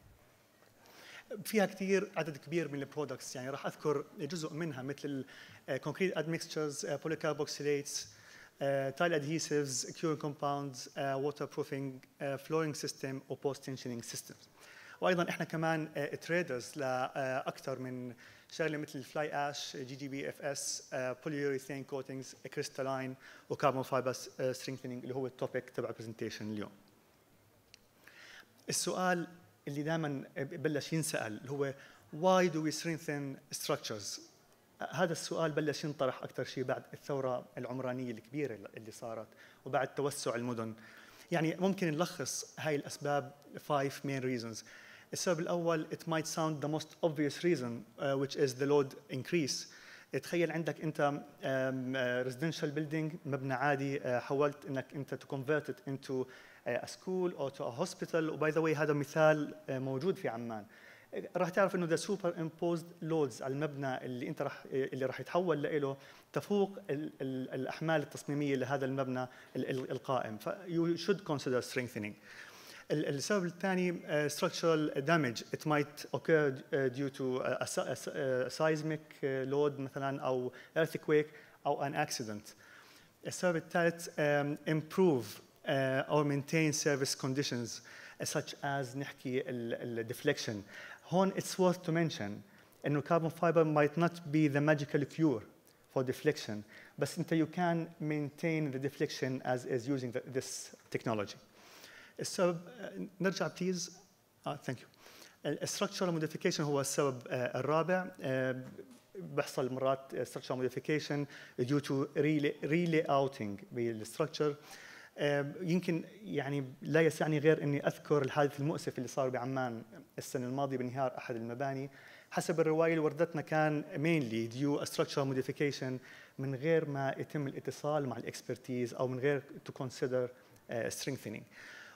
Speaker 6: فيها كثير عدد كبير من البرودكتس يعني راح اذكر جزء منها مثل الكونكريت ادمكستشرز بوليكاربوكسيليتس تايل ادهيسيفز كيورين كومباوندز ووتر بروفينج فلورينج سيستم وبوست تنشنينج سيستم وايضا احنا كمان تريدرز آه، لاكثر آه، من شغله مثل الفلاي اش جي جي بي اف اس بوليوريثين كوتنجز كريستالاين وكاربون فايبر سترينثنينج اللي هو التوبيك تبع البرزنتيشن اليوم السؤال اللي دائما بلش ينسال اللي هو why do we strengthen structures هذا السؤال بلش ينطرح اكثر شيء بعد الثوره العمرانيه الكبيره اللي صارت وبعد توسع المدن يعني ممكن نلخص هاي الاسباب five main reasons السبب الاول it might sound the most obvious reason uh, which is the load increase تخيل عندك انت ريزيدنشال um, بيلدينج uh, مبنى عادي uh, حاولت انك انت تو it انتو a school or to a hospital وباي ذا way, هذا مثال آه، موجود في عمان راح تعرف انه ذا سوبر امبوزد لودز على المبنى اللي انت راح اللي راح يتحول له تفوق ال ال الاحمال التصميميه لهذا المبنى القائم فيو شود كونسيدر strengthening السبب الثاني آه، structural damage it might occur آه، due to a, seismic load مثلا او earthquake او an accident السبب الثالث um, improve uh, or maintain service conditions uh, such as نحكي ال deflection. هون it's worth to mention انه carbon fiber might not be the magical cure for deflection but انت you can maintain the deflection as is using the, this technology. So, uh, uh, نرجع بليز اه thank you. structural modification هو السبب الرابع بيحصل مرات structural modification due to re the structure. يمكن يعني لا يسعني غير اني اذكر الحادث المؤسف اللي صار بعمان السنه الماضيه بانهيار احد المباني حسب الروايه اللي وردتنا كان مينلي ديو استراكشر موديفيكيشن من غير ما يتم الاتصال مع الاكسبرتيز او من غير تو كونسيدر آه، strengthening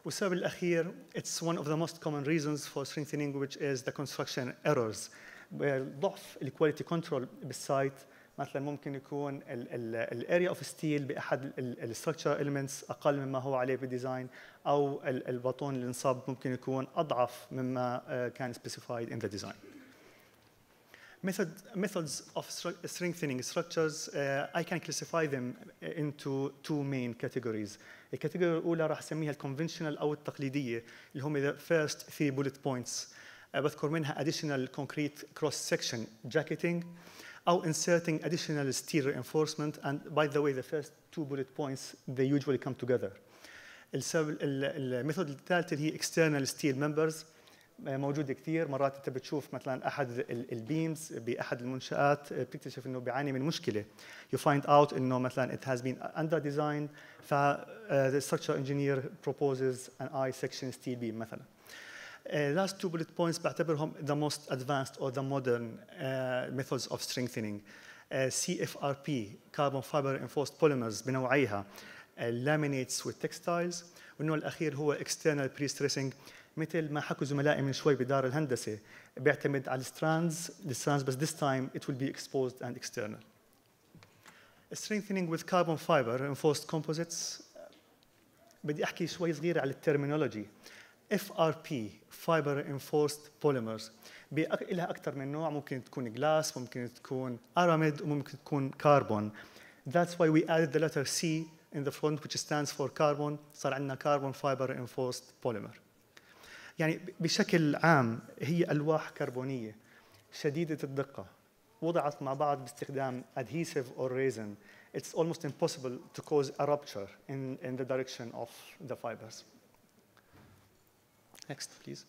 Speaker 6: والسبب الاخير it's one of the most common reasons for strengthening which is the construction errors ضعف الكواليتي كنترول بالسايت مثلا ممكن يكون الاريا اوف ستيل باحد الستركتشر اليمنتس اقل مما هو عليه بالديزاين او البطون اللي انصب ممكن يكون اضعف مما آه، كان سبيسيفايد ان ذا ديزاين Method, methods of strengthening structures, uh, I can classify them آه، into two main categories. الكاتيجوري الأولى راح أسميها الكونفنشنال أو التقليدية اللي هم the first three bullet points. Uh, بذكر منها additional concrete cross section jacketing, uh, أو inserting additional steel reinforcement and by the way the first two bullet points they usually come together. السبب الميثود الثالث اللي هي external steel members موجوده كثير مرات انت بتشوف مثلا احد البيمز باحد المنشات بتكتشف انه بيعاني من مشكله you find out انه مثلا it has been under ديزاين ف the structural engineer proposes an I section steel beam مثلا Uh, last two bullet points بعتبرهم the most advanced or the modern uh, methods of strengthening. Uh, CFRP, carbon fiber reinforced polymers بنوعيها, laminates with textiles. والنوع الأخير هو external pre-stressing مثل ما حكوا زملائي من شوي بدار الهندسة بيعتمد على الستراندز strands, but this time it will be exposed and external. Strengthening with carbon fiber reinforced composites بدي احكي شوي صغيره على الترمينولوجي FRP Fiber Reinforced Polymers لها أكثر من نوع ممكن تكون جلاس ممكن تكون أراميد وممكن تكون كاربون That's why we added the letter C in the front which stands for carbon صار عندنا carbon fiber reinforced polymer يعني بشكل عام هي ألواح كربونية شديدة الدقة وضعت مع بعض باستخدام adhesive or resin it's almost impossible to cause a rupture in, in the direction of the fibers Next, please.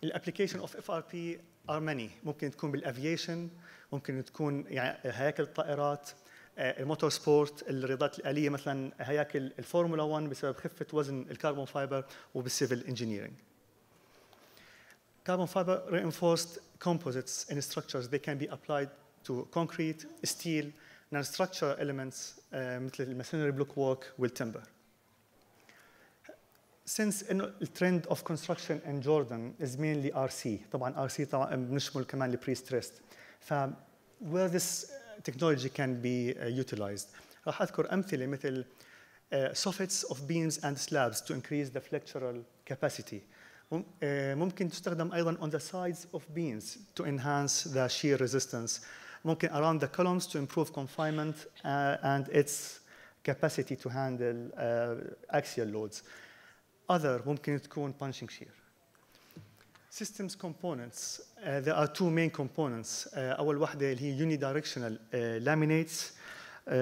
Speaker 6: The application of FRP are many. ممكن تكون بالافيشن ممكن تكون يعني هياكل الطائرات آه، الموتور سبورت الرياضات الاليه مثلا هياكل الفورمولا 1 بسبب خفه وزن الكربون فايبر وبالسيفل انجينيرنج Carbon fiber reinforced composites and structures they can be applied to concrete, steel, non-structural elements uh, مثل الماسونري بلوك وورك والتمبر. since انه trend of construction in Jordan is mainly RC, RC, طبعا ار طبعا بنشمل كمان البري ستريست ف where this uh, technology can be uh, utilized راح اذكر امثله مثل uh, soffits of beams and slabs to increase the flexural capacity uh, ممكن تستخدم ايضا on the sides of beams to enhance the shear resistance ممكن around the columns to improve confinement uh, and its capacity to handle uh, axial loads other ممكن تكون punching shear. Systems components, uh, there are two main components. Uh, أول واحدة اللي هي unidirectional uh, laminates um,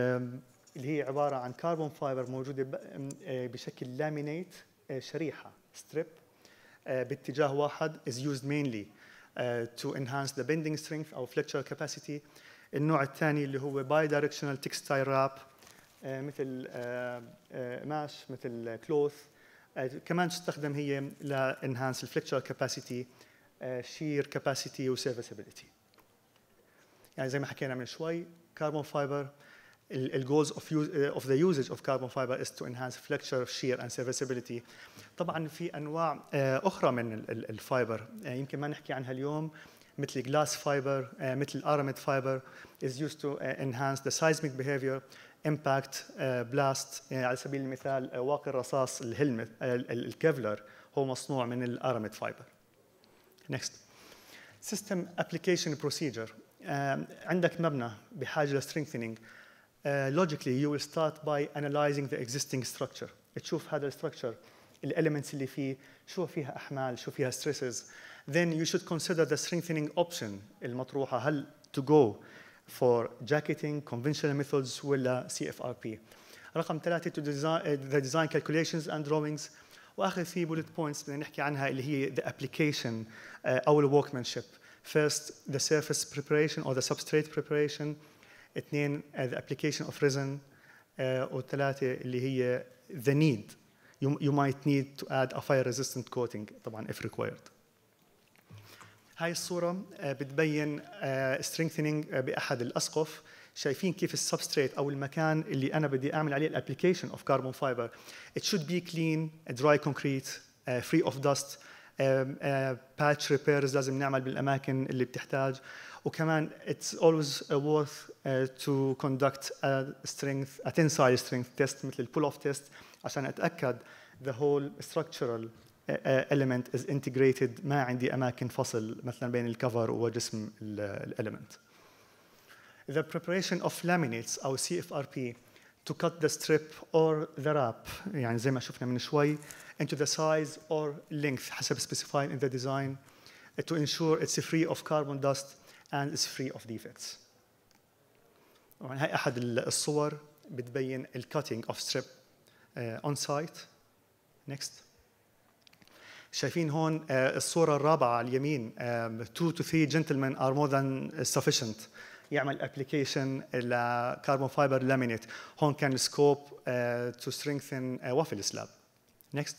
Speaker 6: اللي هي عبارة عن carbon fiber موجودة بشكل laminate uh, شريحة strip uh, باتجاه واحد is used mainly uh, to enhance the bending strength أو flexure capacity. النوع الثاني اللي هو bidirectional textile wrap uh, مثل uh, uh, ماش مثل كلوث كمان تستخدم هي ل لانهانس الفليكتشر كاباسيتي شير كاباسيتي serviceability. يعني زي ما حكينا من شوي carbon fiber. ال goals of, use, uh, of the usage of carbon fiber is to enhance flexure, shear and serviceability. طبعا في انواع اخرى من الفايبر uh, يمكن ما نحكي عنها اليوم مثل glass fiber مثل aramid fiber is used to enhance the seismic behavior امباكت بلاست uh, يعني على سبيل المثال uh, واقي الرصاص الهلمت uh, الكيفلر هو مصنوع من الاراميد فايبر نيكست سيستم ابلكيشن بروسيجر عندك مبنى بحاجه لسترينثنينج لوجيكلي يو ويل ستارت باي انالايزنج ذا اكزيستنج ستراكشر تشوف هذا الستراكشر الاليمنتس اللي فيه شو فيها احمال شو فيها ستريسز then you should consider the strengthening option المطروحه هل to go for jacketing, conventional methods ولا CFRP. رقم ثلاثة to design, uh, the design calculations and drawings واخر في bullet points بدنا نحكي عنها اللي هي the application uh, او workmanship. First the surface preparation or the substrate preparation. اثنين uh, the application of resin uh, والثلاثة اللي هي the need. You, you might need to add a fire resistant coating طبعا if required. هاي الصورة آه، بتبين سترينثينينج آه، آه، بأحد الأسقف شايفين كيف السبستريت او المكان اللي انا بدي اعمل عليه الابليكيشن اوف كاربون فايبر it should be clean dry concrete uh, free of dust باتش uh, ريبيرز uh, لازم نعمل بالاماكن اللي بتحتاج وكمان it's always worth uh, to conduct a strength a tensile strength test مثل pull-off test عشان اتاكد the whole structural element is integrated ما عندي أماكن فصل مثلا بين الكفر وجسم الاليمنت. The preparation of laminates أو CFRP to cut the strip or the wrap يعني زي ما شفنا من شوي into the size or length حسب specified in the design to ensure it's free of carbon dust and it's free of defects. طبعا هاي أحد الصور بتبين cutting of strip uh, on site. Next. شايفين هون آه، الصورة الرابعة على اليمين 2 آه، to 3 gentlemen are more than sufficient يعمل ابلكيشن لكربون فايبر لامينيت هون كان سكوب تو سترينثن وافل سلاب آه، نكست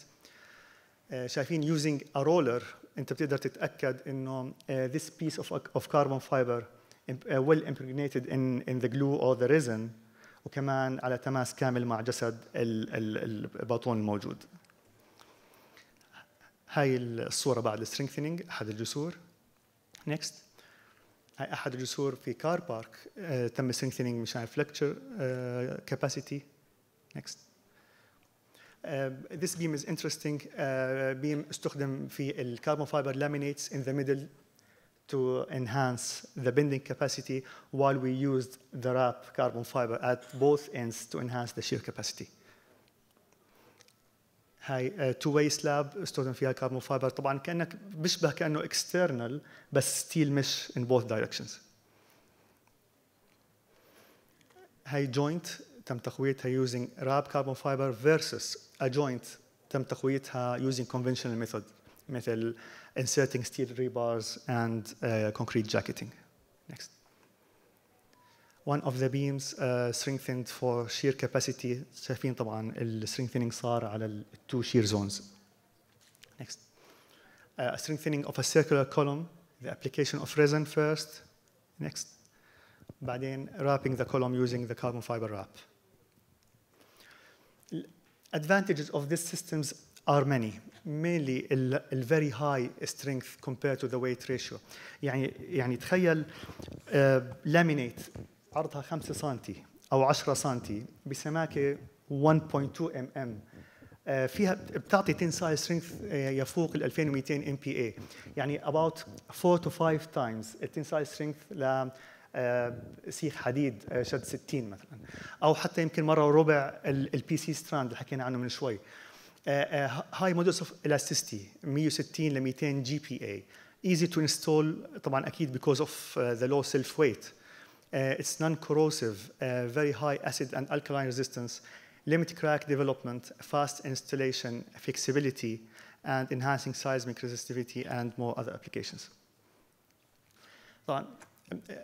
Speaker 6: شايفين يوزنج ا رولر انت بتقدر تتاكد انه this piece of كربون فايبر fiber well impregnated in in the glue or the resin وكمان على تماس كامل مع جسد الباطون الموجود هاي الصوره بعد السترينثنينج احد الجسور نيكست هاي احد الجسور في كار بارك آه تم سترينثنينج مش عارف فلكتشر كاباسيتي نيكست this beam is interesting uh, استخدم في الكربون فايبر لامينيتس ان ذا ميدل to enhance the bending capacity while we used the wrap carbon fiber at both ends to enhance the shear capacity. هاي تو واي سلاب استخدم فيها كاربون فايبر طبعا كانك بيشبه كانه اكسترنال بس ستيل مش ان بوث دايركشنز هاي جوينت تم تقويتها يوزنج راب كاربون فايبر فيرسس ا جوينت تم تقويتها يوزنج كونفشنال ميثود مثل انسيرتنج ستيل ريبارز اند كونكريت جاكيتنج jacketing. one of the beams uh, strengthened for shear capacity شايفين طبعا ال strengthening صار على ال two shear zones next uh, strengthening of a circular column the application of resin first next بعدين wrapping the column using the carbon fiber wrap advantages of these systems are many mainly the very high strength compared to the weight ratio يعني يعني تخيل uh, laminate عرضها 5 سم او 10 سم بسماكه 1.2 ام ام فيها بتعطي تنسايل آه، سترينث يفوق ال 2200 ام بي اي يعني اباوت 4 تو 5 تايمز التنسايل سترينث ل آه، سيخ حديد آه، شد 60 مثلا او حتى يمكن مره وربع البي سي ستراند اللي حكينا عنه من شوي هاي مودلز اوف الاستيستي 160 ل 200 جي بي اي ايزي تو انستول طبعا اكيد بيكوز اوف ذا لو سيلف ويت Uh, it's non-corrosive, uh, very high acid and alkaline resistance, limit crack development, fast installation, flexibility, and enhancing seismic resistivity and more other applications. طبعا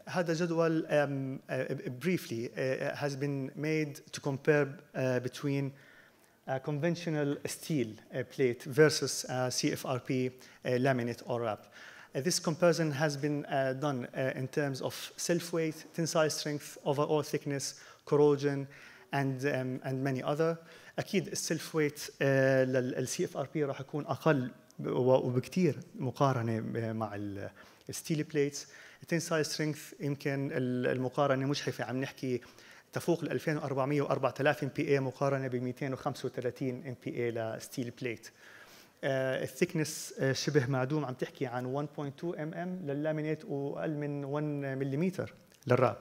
Speaker 6: هذا جدول um, uh, um, uh briefly uh, has been made to compare uh, between conventional steel plate versus CFRP laminate or wrap. Uh, this comparison has been uh, done uh, in terms of self-weight, tensile strength, overall thickness, corrosion, and, um, and many other. أكيد السيلف ويت للسي اف ار بي راح يكون أقل وبكثير مقارنة مع الستيل بليتس. التنسايل سترينث يمكن المقارنة مجحفة عم نحكي تفوق ال 2400 و 4000 ام بي اي مقارنه ب 235 ام بي اي لستيل بليت الثيكنس شبه معدوم عم تحكي عن 1.2 ام ام لللامينيت واقل من 1 ملم للراب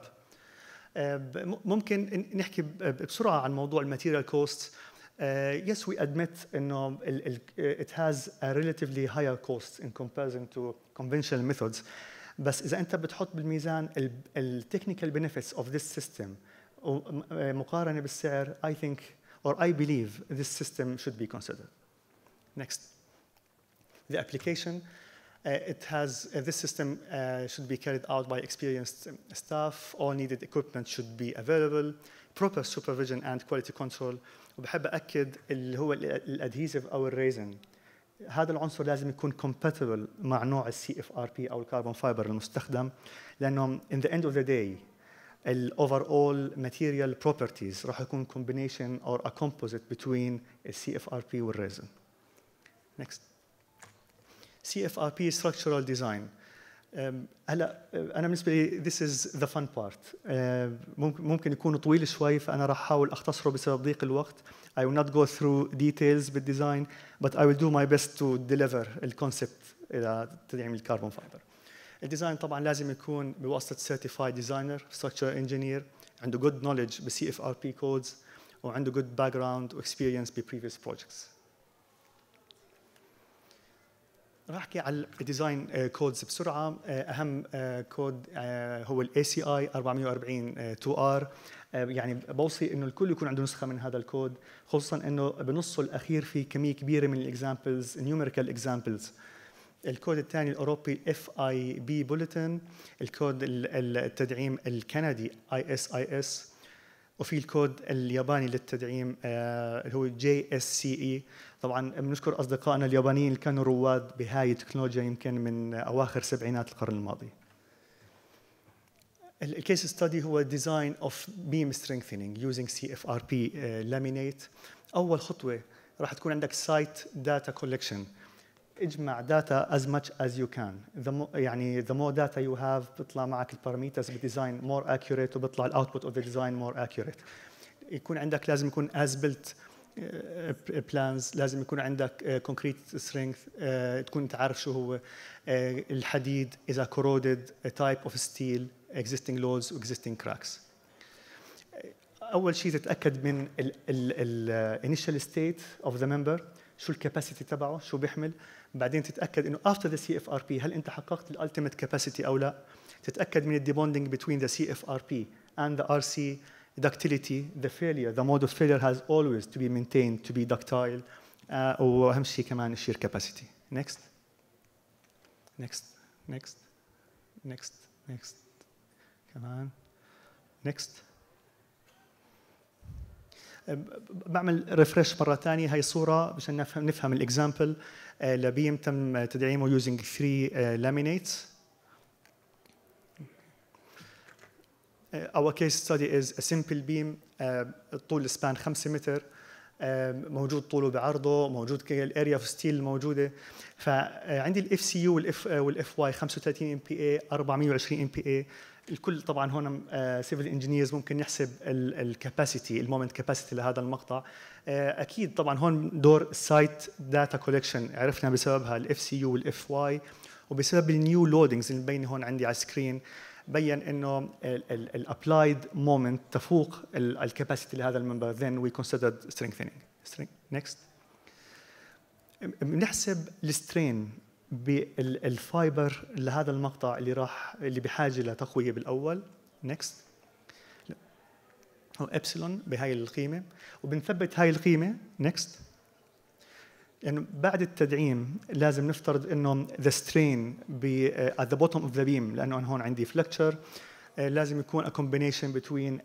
Speaker 6: ممكن نحكي بسرعه عن موضوع الماتيريال كوست Uh, yes, we admit you know, it has a relatively higher cost in comparison to conventional methods. بس إذا أنت بتحط بالميزان ال technical benefits of this system مقارنة بالسعر, I think or I believe this system should be considered. Next. The application. Uh, it has, uh, this system uh, should be carried out by experienced um, staff. All needed equipment should be available. Proper supervision and quality control. وبحب أكد اللي هو الادهيسيف أو الريزن. هذا العنصر لازم يكون compatible مع نوع السي اف ار بي او الكربون فايبر المستخدم لانه in the end of the day الاوفر overall material properties راح يكون combination or a composite between السي CFRP ار والريزن. Next. CFRP structural design. هلا انا بالنسبه لي this is the fun part ممكن ممكن يكون طويل شوي فانا راح احاول اختصره بسبب ضيق الوقت I will not go through details design, but I will do my best to deliver the concept الى تدعيم الكربون فايبر الديزاين طبعا لازم يكون بواسطه certified designer structural engineer عنده good knowledge بسي اف ار وعنده good background و experience previous projects رح احكي على الديزاين كودز بسرعه آه، اهم كود آه، آه، هو الاي سي اي 440 2 ار يعني بوصي انه الكل يكون عنده نسخه من هذا الكود خصوصا انه بنصه الاخير في كميه كبيره من الاكزامبلز نيوميريكال اكزامبلز الكود الثاني الاوروبي اف اي بي بوليتن الكود التدعيم الكندي اي اس اي اس وفي الكود الياباني للتدعيم آه، اللي هو جي اس سي اي طبعا بنشكر اصدقائنا اليابانيين اللي كانوا رواد بهاي التكنولوجيا يمكن من اواخر سبعينات القرن الماضي الكيس ستادي هو ديزاين اوف بيم سترينثينينج يوزنج سي اف ار بي لامينيت اول خطوه راح تكون عندك سايت داتا كولكشن اجمع داتا as much as you can the more, يعني the more data you have بيطلع معك الباراميترز بالديزاين مور accurate وبيطلع الاوتبوت اوف ذا ديزاين مور accurate يكون عندك لازم يكون as built بلانز uh, لازم يكون عندك كونكريت uh, سترينث uh، تكون تعرف شو هو الحديد اذا كورودد تايب اوف ستيل اكزيستنج لودز واكزيستنج كراكس اول شيء تتاكد من الانيشال ستيت اوف ذا ممبر شو الكباسيتي تبعه شو بيحمل بعدين تتاكد انه افتر ذا سي اف ار بي هل انت حققت الالتيميت كاباسيتي او لا تتاكد من الديبوندينج بتوين ذا سي اف ار بي اند ذا ار سي ductility the failure the mode of failure has always to be maintained to be ductile uh, واهم شيء كمان الشير capacity next next next next next كمان next بعمل ريفرش مره ثانيه هي الصوره مشان نفهم نفهم الاكزامبل آه، لبيم تم آه، تدعيمه يوزنج 3 لامينيت Our case study is a simple beam آه، الطول سبان 5 متر موجود طوله بعرضه موجود الاريا اوف ستيل الموجوده فعندي الاف سي يو والاف واي 35 ام بي اي 420 ام بي اي الكل طبعا هون سيفل آه، انجينيرز ممكن يحسب الكاباسيتي المومنت كاباسيتي لهذا المقطع آه، اكيد طبعا هون دور السايت داتا كولكشن عرفنا بسببها الاف سي يو والاف واي وبسبب النيو لودنجز اللي مبينه هون عندي على السكرين بين انه الابلايد مومنت تفوق الكاباسيتي لهذا المنبر then وي considered strengthening next بنحسب السترين بالفايبر لهذا المقطع اللي راح اللي بحاجه لتقويه بالاول نكست أو ابسلون بهاي القيمه وبنثبت هاي القيمه نكست يعني بعد التدعيم لازم نفترض انه ذا سترين at the bottom of the beam لانه انا هون عندي فلكتشر آه، لازم يكون a combination between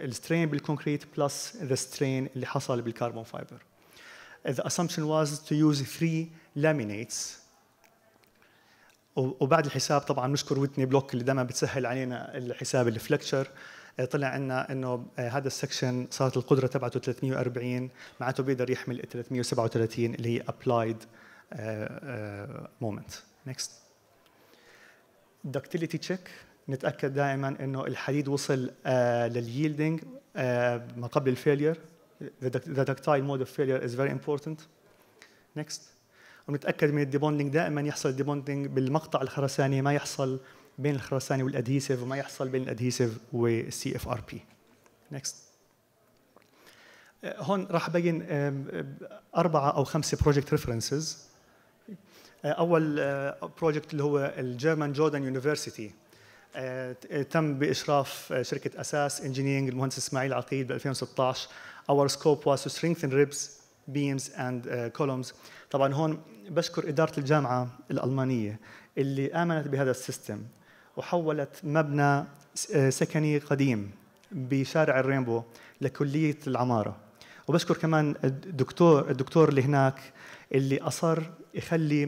Speaker 6: السترين بالكونكريت بلس ذا سترين اللي حصل بالكربون فايبر. The assumption was to use three لامينيتس وبعد الحساب طبعا نشكر ويتني بلوك اللي دائما بتسهل علينا الحساب الفلكشر آه، طلع عنا انه آه، هذا السكشن صارت القدره تبعته 340 معناته بيقدر يحمل 337 اللي هي ابلايد مومنت نيكست دكتيليتي تشيك نتاكد دائما انه الحديد وصل آه، للييلدنج ما قبل الفيلير the ductile mode of failure is very important next ونتاكد من الديبوندنج دائما يحصل الديبوندنج بالمقطع الخرساني ما يحصل بين الخرساني والادهيسيف وما يحصل بين الادهيسيف والسي اف ار بي نيكست هون راح ابين آه، اربعه او خمسه بروجكت ريفرنسز آه، اول بروجكت آه، اللي هو الجيرمان جوردن يونيفرسيتي تم باشراف شركه اساس انجينيرنج المهندس اسماعيل عقيد ب 2016 اور سكوب was to strengthen ribs بيمز اند كولومز طبعا هون بشكر إدارة الجامعة الألمانية اللي آمنت بهذا السيستم وحولت مبنى آه، سكني قديم بشارع الرينبو لكلية العمارة وبشكر كمان الدكتور الدكتور اللي هناك اللي أصر يخلي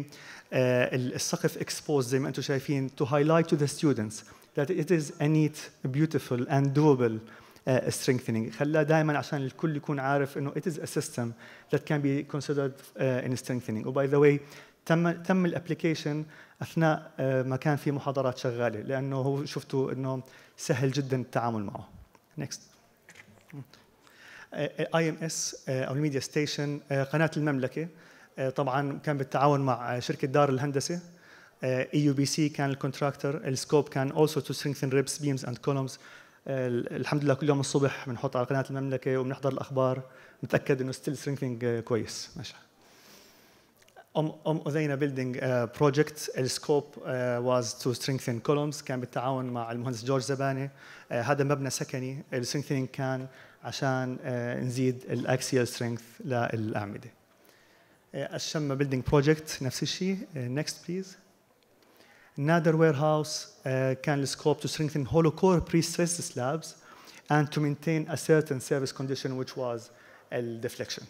Speaker 6: آه، السقف اكسبوز زي ما انتم شايفين تو هايلايت تو ذا ستودنتس that it is a neat, beautiful and doable آه، strengthening خلاه دائما عشان الكل يكون عارف انه it is a system that can be considered uh, in strengthening وباي ذا واي تم تم الابلكيشن اثناء uh, ما كان في محاضرات شغاله لانه هو شفتوا انه سهل جدا التعامل معه next اي ام اس او الميديا ستيشن قناه المملكه طبعا كان بالتعاون مع شركه دار الهندسه اي يو بي سي كان الكونتراكتور السكوب كان also to strengthen ribs beams and columns الحمد لله كل يوم الصبح بنحط على قناه المملكه وبنحضر الاخبار متاكد انه ستيل سترينثينج آه، كويس ماشي ام ام اذينا بيلدينج بروجكت السكوب واز تو سترينثن كولومز كان بالتعاون مع المهندس جورج زباني آه، هذا مبنى سكني السترينثينج كان عشان آه، نزيد الاكسيال سترينث للاعمده الشمه بيلدينج بروجكت نفس الشيء نكست بليز Another warehouse uh, can scope to strengthen hollow core pre-stressed slabs and to maintain a certain service condition which was الديفليكشن.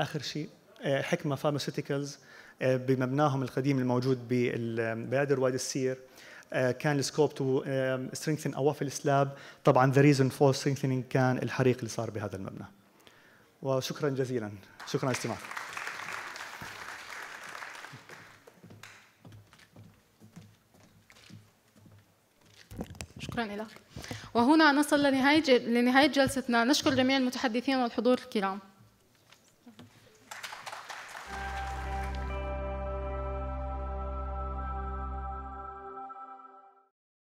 Speaker 6: آخر شيء آه، حكمة فارماسيوتيكالز آه، بمبناهم القديم الموجود ببادر وادي السير كان السكوب تو سترينثن اوافل سلاب طبعا ذا ريزون فور سترينثنينج كان الحريق اللي صار بهذا المبنى وشكرا جزيلا شكرا على استماعكم
Speaker 2: شكرا لك وهنا نصل لنهاية لنهاية جلستنا نشكر جميع المتحدثين والحضور الكرام